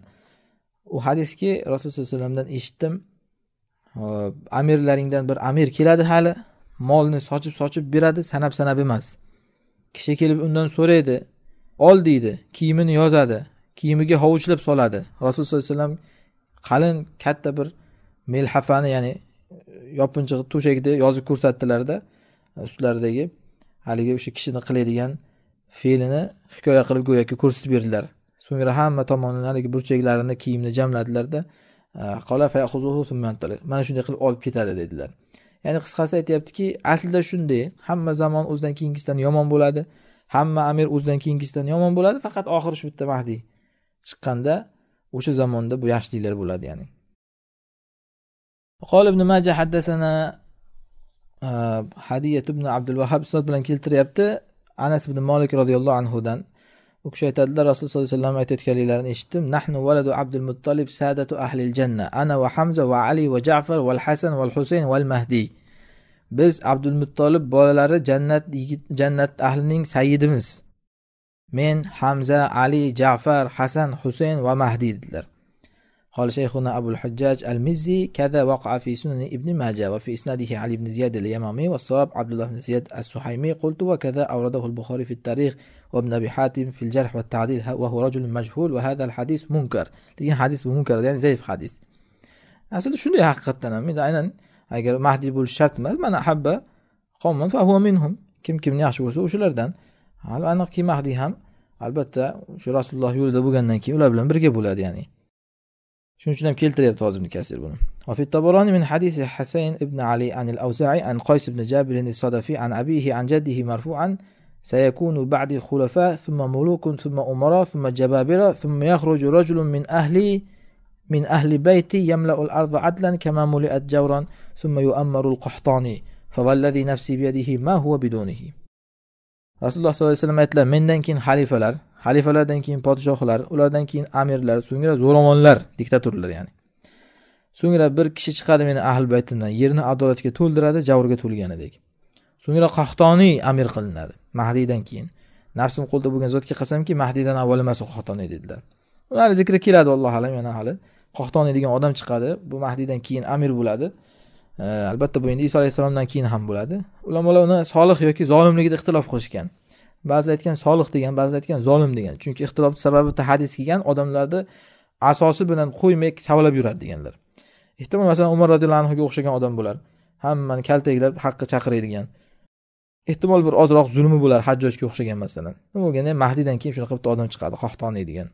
u hadiski rasululloh sallallohu alayhi vasallamdan eshitdim amirlaringdan bir amir keladi hali molni sochib sochib beradi sanab sanab emas kishi kelib undan so'raydi ol deydi kiyimini yozadi kiyimiga hovuchlab soladi rasululloh sallallohu alayhi vasallam qalin katta bir melhafani ya'ni yopinchiq to'shakda yozib ko'rsatdilarda e, ustlaridagi haligi o'sha kishini qiladigan fe'lini hikoya qilib go'yoki ko'rsatib berdilar so'ngra hamma tomonini haligi burchaklarini kiyimni jamladilarda e, mana shunday qilib olib ketadi dedilar ya'ni qisqasi aytyaptiki aslida shunday hamma zamon o'zidan keyingisidan yomon bo'ladi hamma amir o'zidan keyingisidan yomon bo'ladi faqat oxiri shu bitta mahdiy chiqqanda o'sha zamonda bu yaxshiliklar bo'ladi ya'ni وقال ابن ماجه حدثنا hadiya ibn abdul vahab isnod bilan keltiryapti anas ibn molik roziyallohu anhudan u kishi aytadilar rasululloh sollallohu alayhi vasallam aytayotganliklarini eshitdim nahnu valadu abdul muttolib sadatu ahlil janna ana va hamza va ali va jafar val hasan val husayn val mahdiy biz abdul muttolib bolalari jannat jannat ahlining sayidimiz men hamza ali jafar hasan husayn va mahdiy dedilar قال شيخنا أبو الحجاج المزي كذا وقع في سنن ابن ماجه وفي إسناده علي بن زياد اليمامي والصواب عبد الله بن زياد السحيمي قلت وكذا أورده البخاري في التاريخ وابن أبي حاتم في الجرح والتعديل وهو رجل مجهول وهذا الحديث منكر لكن حديث منكر يعني زيف حديث أصل aslida shunday haqiqatdan ham aynan agar mahdiy bo'lish shart emas man ahabba كم fahuva minhum kim kimni yaxshi ko'rsa o'shalardan aniqki mahdiy ham شو shu الله yo'lida bo'lgandan كي ولا بلن برجع بولاد يعني شنو شنو hem kilitleri yaptı Hazım Kesir وفي الطبراني من حديث حسين بن علي عن الأوزاعي عن قيس بن جابر الصدفي عن أبيه عن جده مرفوعا سيكون بعد خلفاء ثم ملوك ثم أمراء ثم جبابرة ثم يخرج رجل من أهلي من أهل بيتي يملأ الأرض عدلا كما ملئت جورا ثم يؤمر القحطاني فوالذي نفسي بيده ما هو بدونه رسول الله صلى الله عليه وسلم من mendan خليفة xalifalar xalifalardan keyin podshohlar ulardan keyin amirlar so'ngra zo'ravonlar diktatorlar ya'ni so'ngra bir kishi chiqadi meni ahli baytimdan yerni adolatga to'ldiradi javrga to'lganidek so'ngra qahtoniy amir qilinadi mahdiydan keyin nafsim qo'lda bo'lgan zotga qasamki mahdiydan avval emas u qahtoniy dedilar uni hali zikri keladi allohu alam yana hali qahtoniy degan odam chiqadi bu mahdiydan keyin amir bo'ladi albatta bu endi iso alayhissalomdan keyin ham bo'ladi ulamolar uni solih yoki zolimligida ixtilof qilishgan ba'zilar aytgan solih degan ba'zilar aytgan zolim degan chunki ixtilof sababi hadis kelgan odamlarni asosi bilan qo'ymay chavlab yuradi deganlar ehtimol masalan umar roziyallohu anhuga o'xshagan odam bo'lar hammani kaltaklab haqqa chaqiradigan ehtimol bir ozroq zulmi bo'lar hajjojga o'xshagan masalan nima bo'lganda mahdidan keyin shunaqa bitta odam chiqadi xoh toniydigan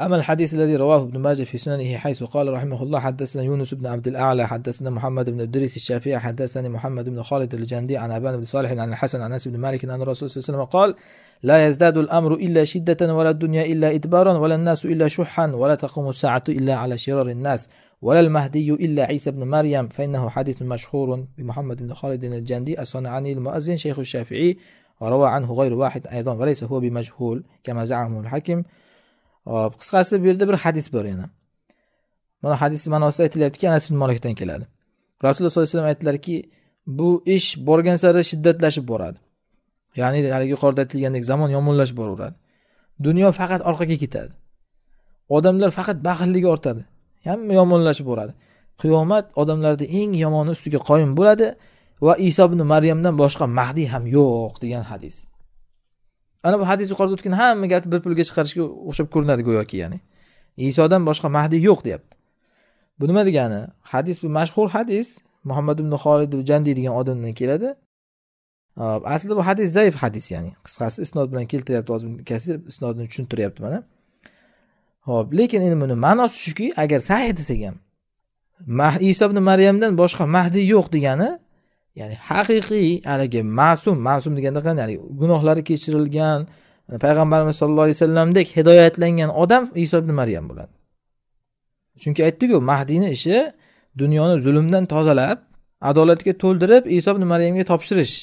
أما الحديث الذي رواه ابن ماجه في سننه حيث قال رحمه الله حدثنا يونس بن عبد الأعلى حدثنا محمد بن إدريس الشافعي حدثني محمد بن خالد الجندي عن أبان بن صالح عن الحسن عن أنس بن مالك أن الرسول صلى الله عليه وسلم قال لا يزداد الأمر إلا شدة ولا الدنيا إلا إدبارا ولا الناس إلا شحا ولا تقوم الساعة إلا على شرار الناس ولا المهدي إلا عيسى بن مريم فإنه حديث مشهور بمحمد بن خالد الجندي الصنعاني المؤذن شيخ الشافعي وروى عنه غير واحد أيضا وليس هو بمجهول كما زعمه الحكم hop qisqasi bu yerda bir hadis bor yana mana hadisni ma'nosi aytilyaptiki ana ibn molikdan keladi rasululloh sollallohu alayhi vasallam aytdilarki bu ish borgan sari shiddatlashib boradi ya'ni haligi yuqorida aytilgandek zamon yomonlashib boraveradi dunyo faqat orqaga ketadi odamlar faqat baxilligi ortadi hamma yomonlashib boradi qiyomat odamlarda eng yomoni ustiga qoyim bo'ladi va iso ibn maryamdan boshqa mahdiy ham yo'q degan hadis ana bu hadis yuqorida o'tgan hamma gapni bir pulga chiqarishga o'xshab ko'rinadi go'yoki ya'ni isodan boshqa mahdiy yo'q deyapti bu nima degani hadis bu mashhur hadis muhammad ibn xolid jandi degan odamdan keladi aslida bu hadis zaif hadis ya'ni qisqasi isnod bilan keltiryapti hozir kasir isnodini tushuntiryapti mana ho'p lekin endi buni ma'nosi shuki agar sahiy desak ham iso ibn maryamdan boshqa mahdiy yo'q degani ya'ni haqiqiy haligi ma'sum ma'sum deganda qani haligi gunohlari kechirilgan payg'ambarimiz sallallohu alayhi vasallamdek hidoyatlangan odam iso ibn maryam bo'ladi chunki aytdiku mahdiyni ishi dunyoni zulmdan tozalab adolatga to'ldirib iso ibn maryamga topshirish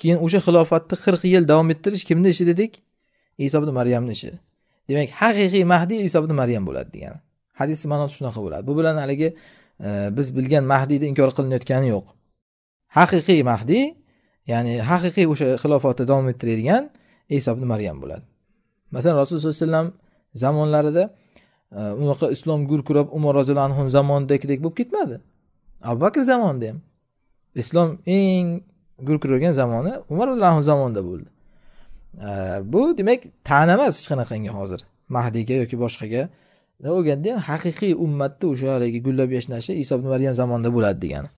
keyin o'sha xilofatni qirq yil davom ettirish kimni ishi dedik iso ibn maryamni ishi demak haqiqiy mahdiy iso ibn maryam bo'ladi degani hadisni ma'nosi shunaqa bo'ladi bu bilan haligi e, biz bilgan mahdiyni inkor qilinayotgani yo'q haqiqiy mahdiy ya'ni haqiqiy o'sha xilofatni davom ettiradigan iso ibn maryam bo'ladi masalan rasululloh sallallohu alayhi vasallam zamonlarida e, unaqa islom gurkurab umar roziyallohu anhu zamonidagidek bo'lib ketmadi abu bakr zamonida ham islom eng gurkiragan zamoni umar roziyallohu anhu zamonida bo'ldi e, bu demak tan emas hech qanaqangi hozir mahdiyga yoki boshqaga bo'lganda ham haqiqiy ummatni o'sha haligi gullab yashnashi iso ibn maryam zamonida bo'ladi degani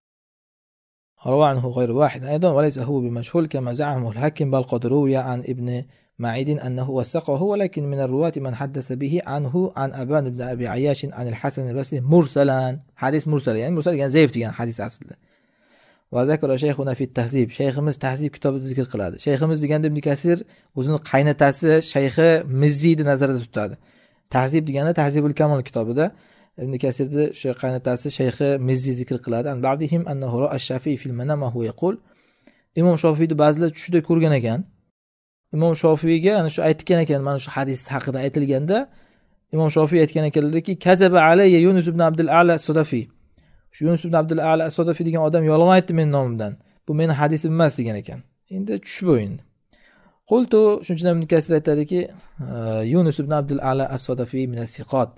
روى عنه غير واحد أيضا وليس هو بمجهول كما زعمه الحاكم بل قد روي عن ابن معيد أنه وثقه ولكن من الرواة من حدث به عنه عن أبان بن أبي عياش عن الحسن البصري مرسلا حديث مرسل يعني مرسل يعني زيفتي يعني حديث أصل وذكر شيخنا في التهذيب شيخ ذكر قلادة شيخ مز qiladi ابن كثير وزن قينة تاسة شيخ مزيد نظرة nazarda تهذيب tahzib تهذيب الكامل الكتاب ده ibn kasirni o'sha qaynotasi shayxi mezziy zikr qiladi an ba'dihim annahu ra'a shafiy fil manama huwa yaqul imom shofiyni ba'zilar tushida ko'rgan ekan imom shofiyga ana shu aytgan ekan mana shu hadis haqida aytilganda imom shofiy aytgan ekanlarki kazaba alayya yunus ibn abdul ala sodafiy shu yunus ibn abdul ala sodafiy degan odam yolg'on aytdi meni nomimdan bu meni hadisim emas degan ekan endi tush bu endi qultu shuning uchun kasir aytadiki yunus ibn abdul ala asodafiy minasiqot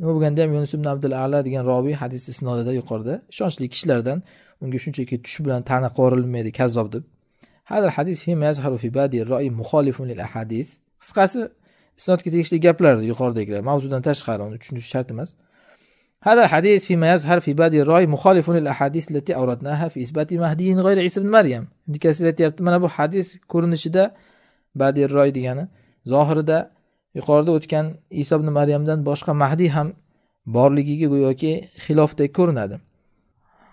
nima bo'lganda ham yunus ibn abdul ala degan roviy hadis isnodida yuqorida ishonchli kishilardan unga shunchaki tush bilan tana qorilmaydi kazzob deb hadal hadis fi fi badi ar-ra'y mukhalifun lil ahadis qisqasi isnodga tegishli gaplar yuqoridagilar mavzudan tashqari uni tushunish shart emas hadal hadis fi هذا الحديث فيما يظهر في بادي الرأي مخالف للأحاديث التي أوردناها في إثبات مهدي غير عيسى بن مريم indikatsiyalari mana bu hadis ko'rinishida badi ar-ra'y degani zohirida yuqorida o'tgan iso ibn maryamdan boshqa mahdiy ham borligiga go'yoki xilofdek ko'rinadi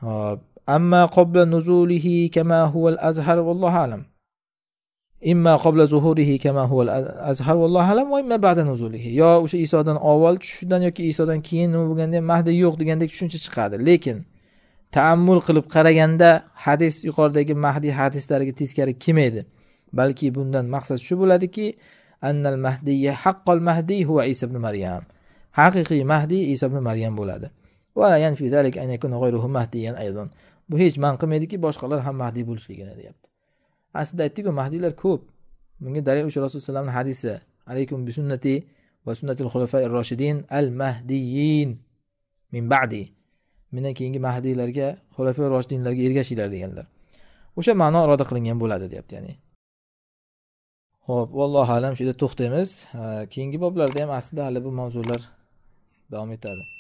hop أما قبل نزوله كما هو الأزهر والله أعلم إما قبل ظهوره كما هو الأزهر والله أعلم وإما ba'da nuzulihi yo o'sha isodan avval tushishidan yoki isodan keyin nima bo'lganda ham mahdi yo'q degandek tushuncha chiqadi lekin taammul qilib qaraganda hadis yuqoridagi mahdiy hadislariga teskari kelmaydi balki bundan maqsad shu bo'ladiki annal mahdiya haqqal mahdiy huva isa ibn maryam haqiqiy mahdiy iso ibn maryam bo'ladi bu hech man qilmaydiki boshqalar ham mahdiy bo'lishligini deyapti aslida aytdiku mahdiylar ko'p bunga dalil o'sha rasulullohu alayhi hadisi alaykum bi sunnati va sunnatil xulafai roshidin al mahdiyin min ba'di mendan keyingi mahdiylarga xulafai roshidinlarga ergashinglar deganlar o'sha ma'no iroda qilingan bo'ladi deyapti ya'ni ho'p vallohu alam shu yerda to'xtaymiz keyingi boblarda ham aslida hali bu mavzular davom etadi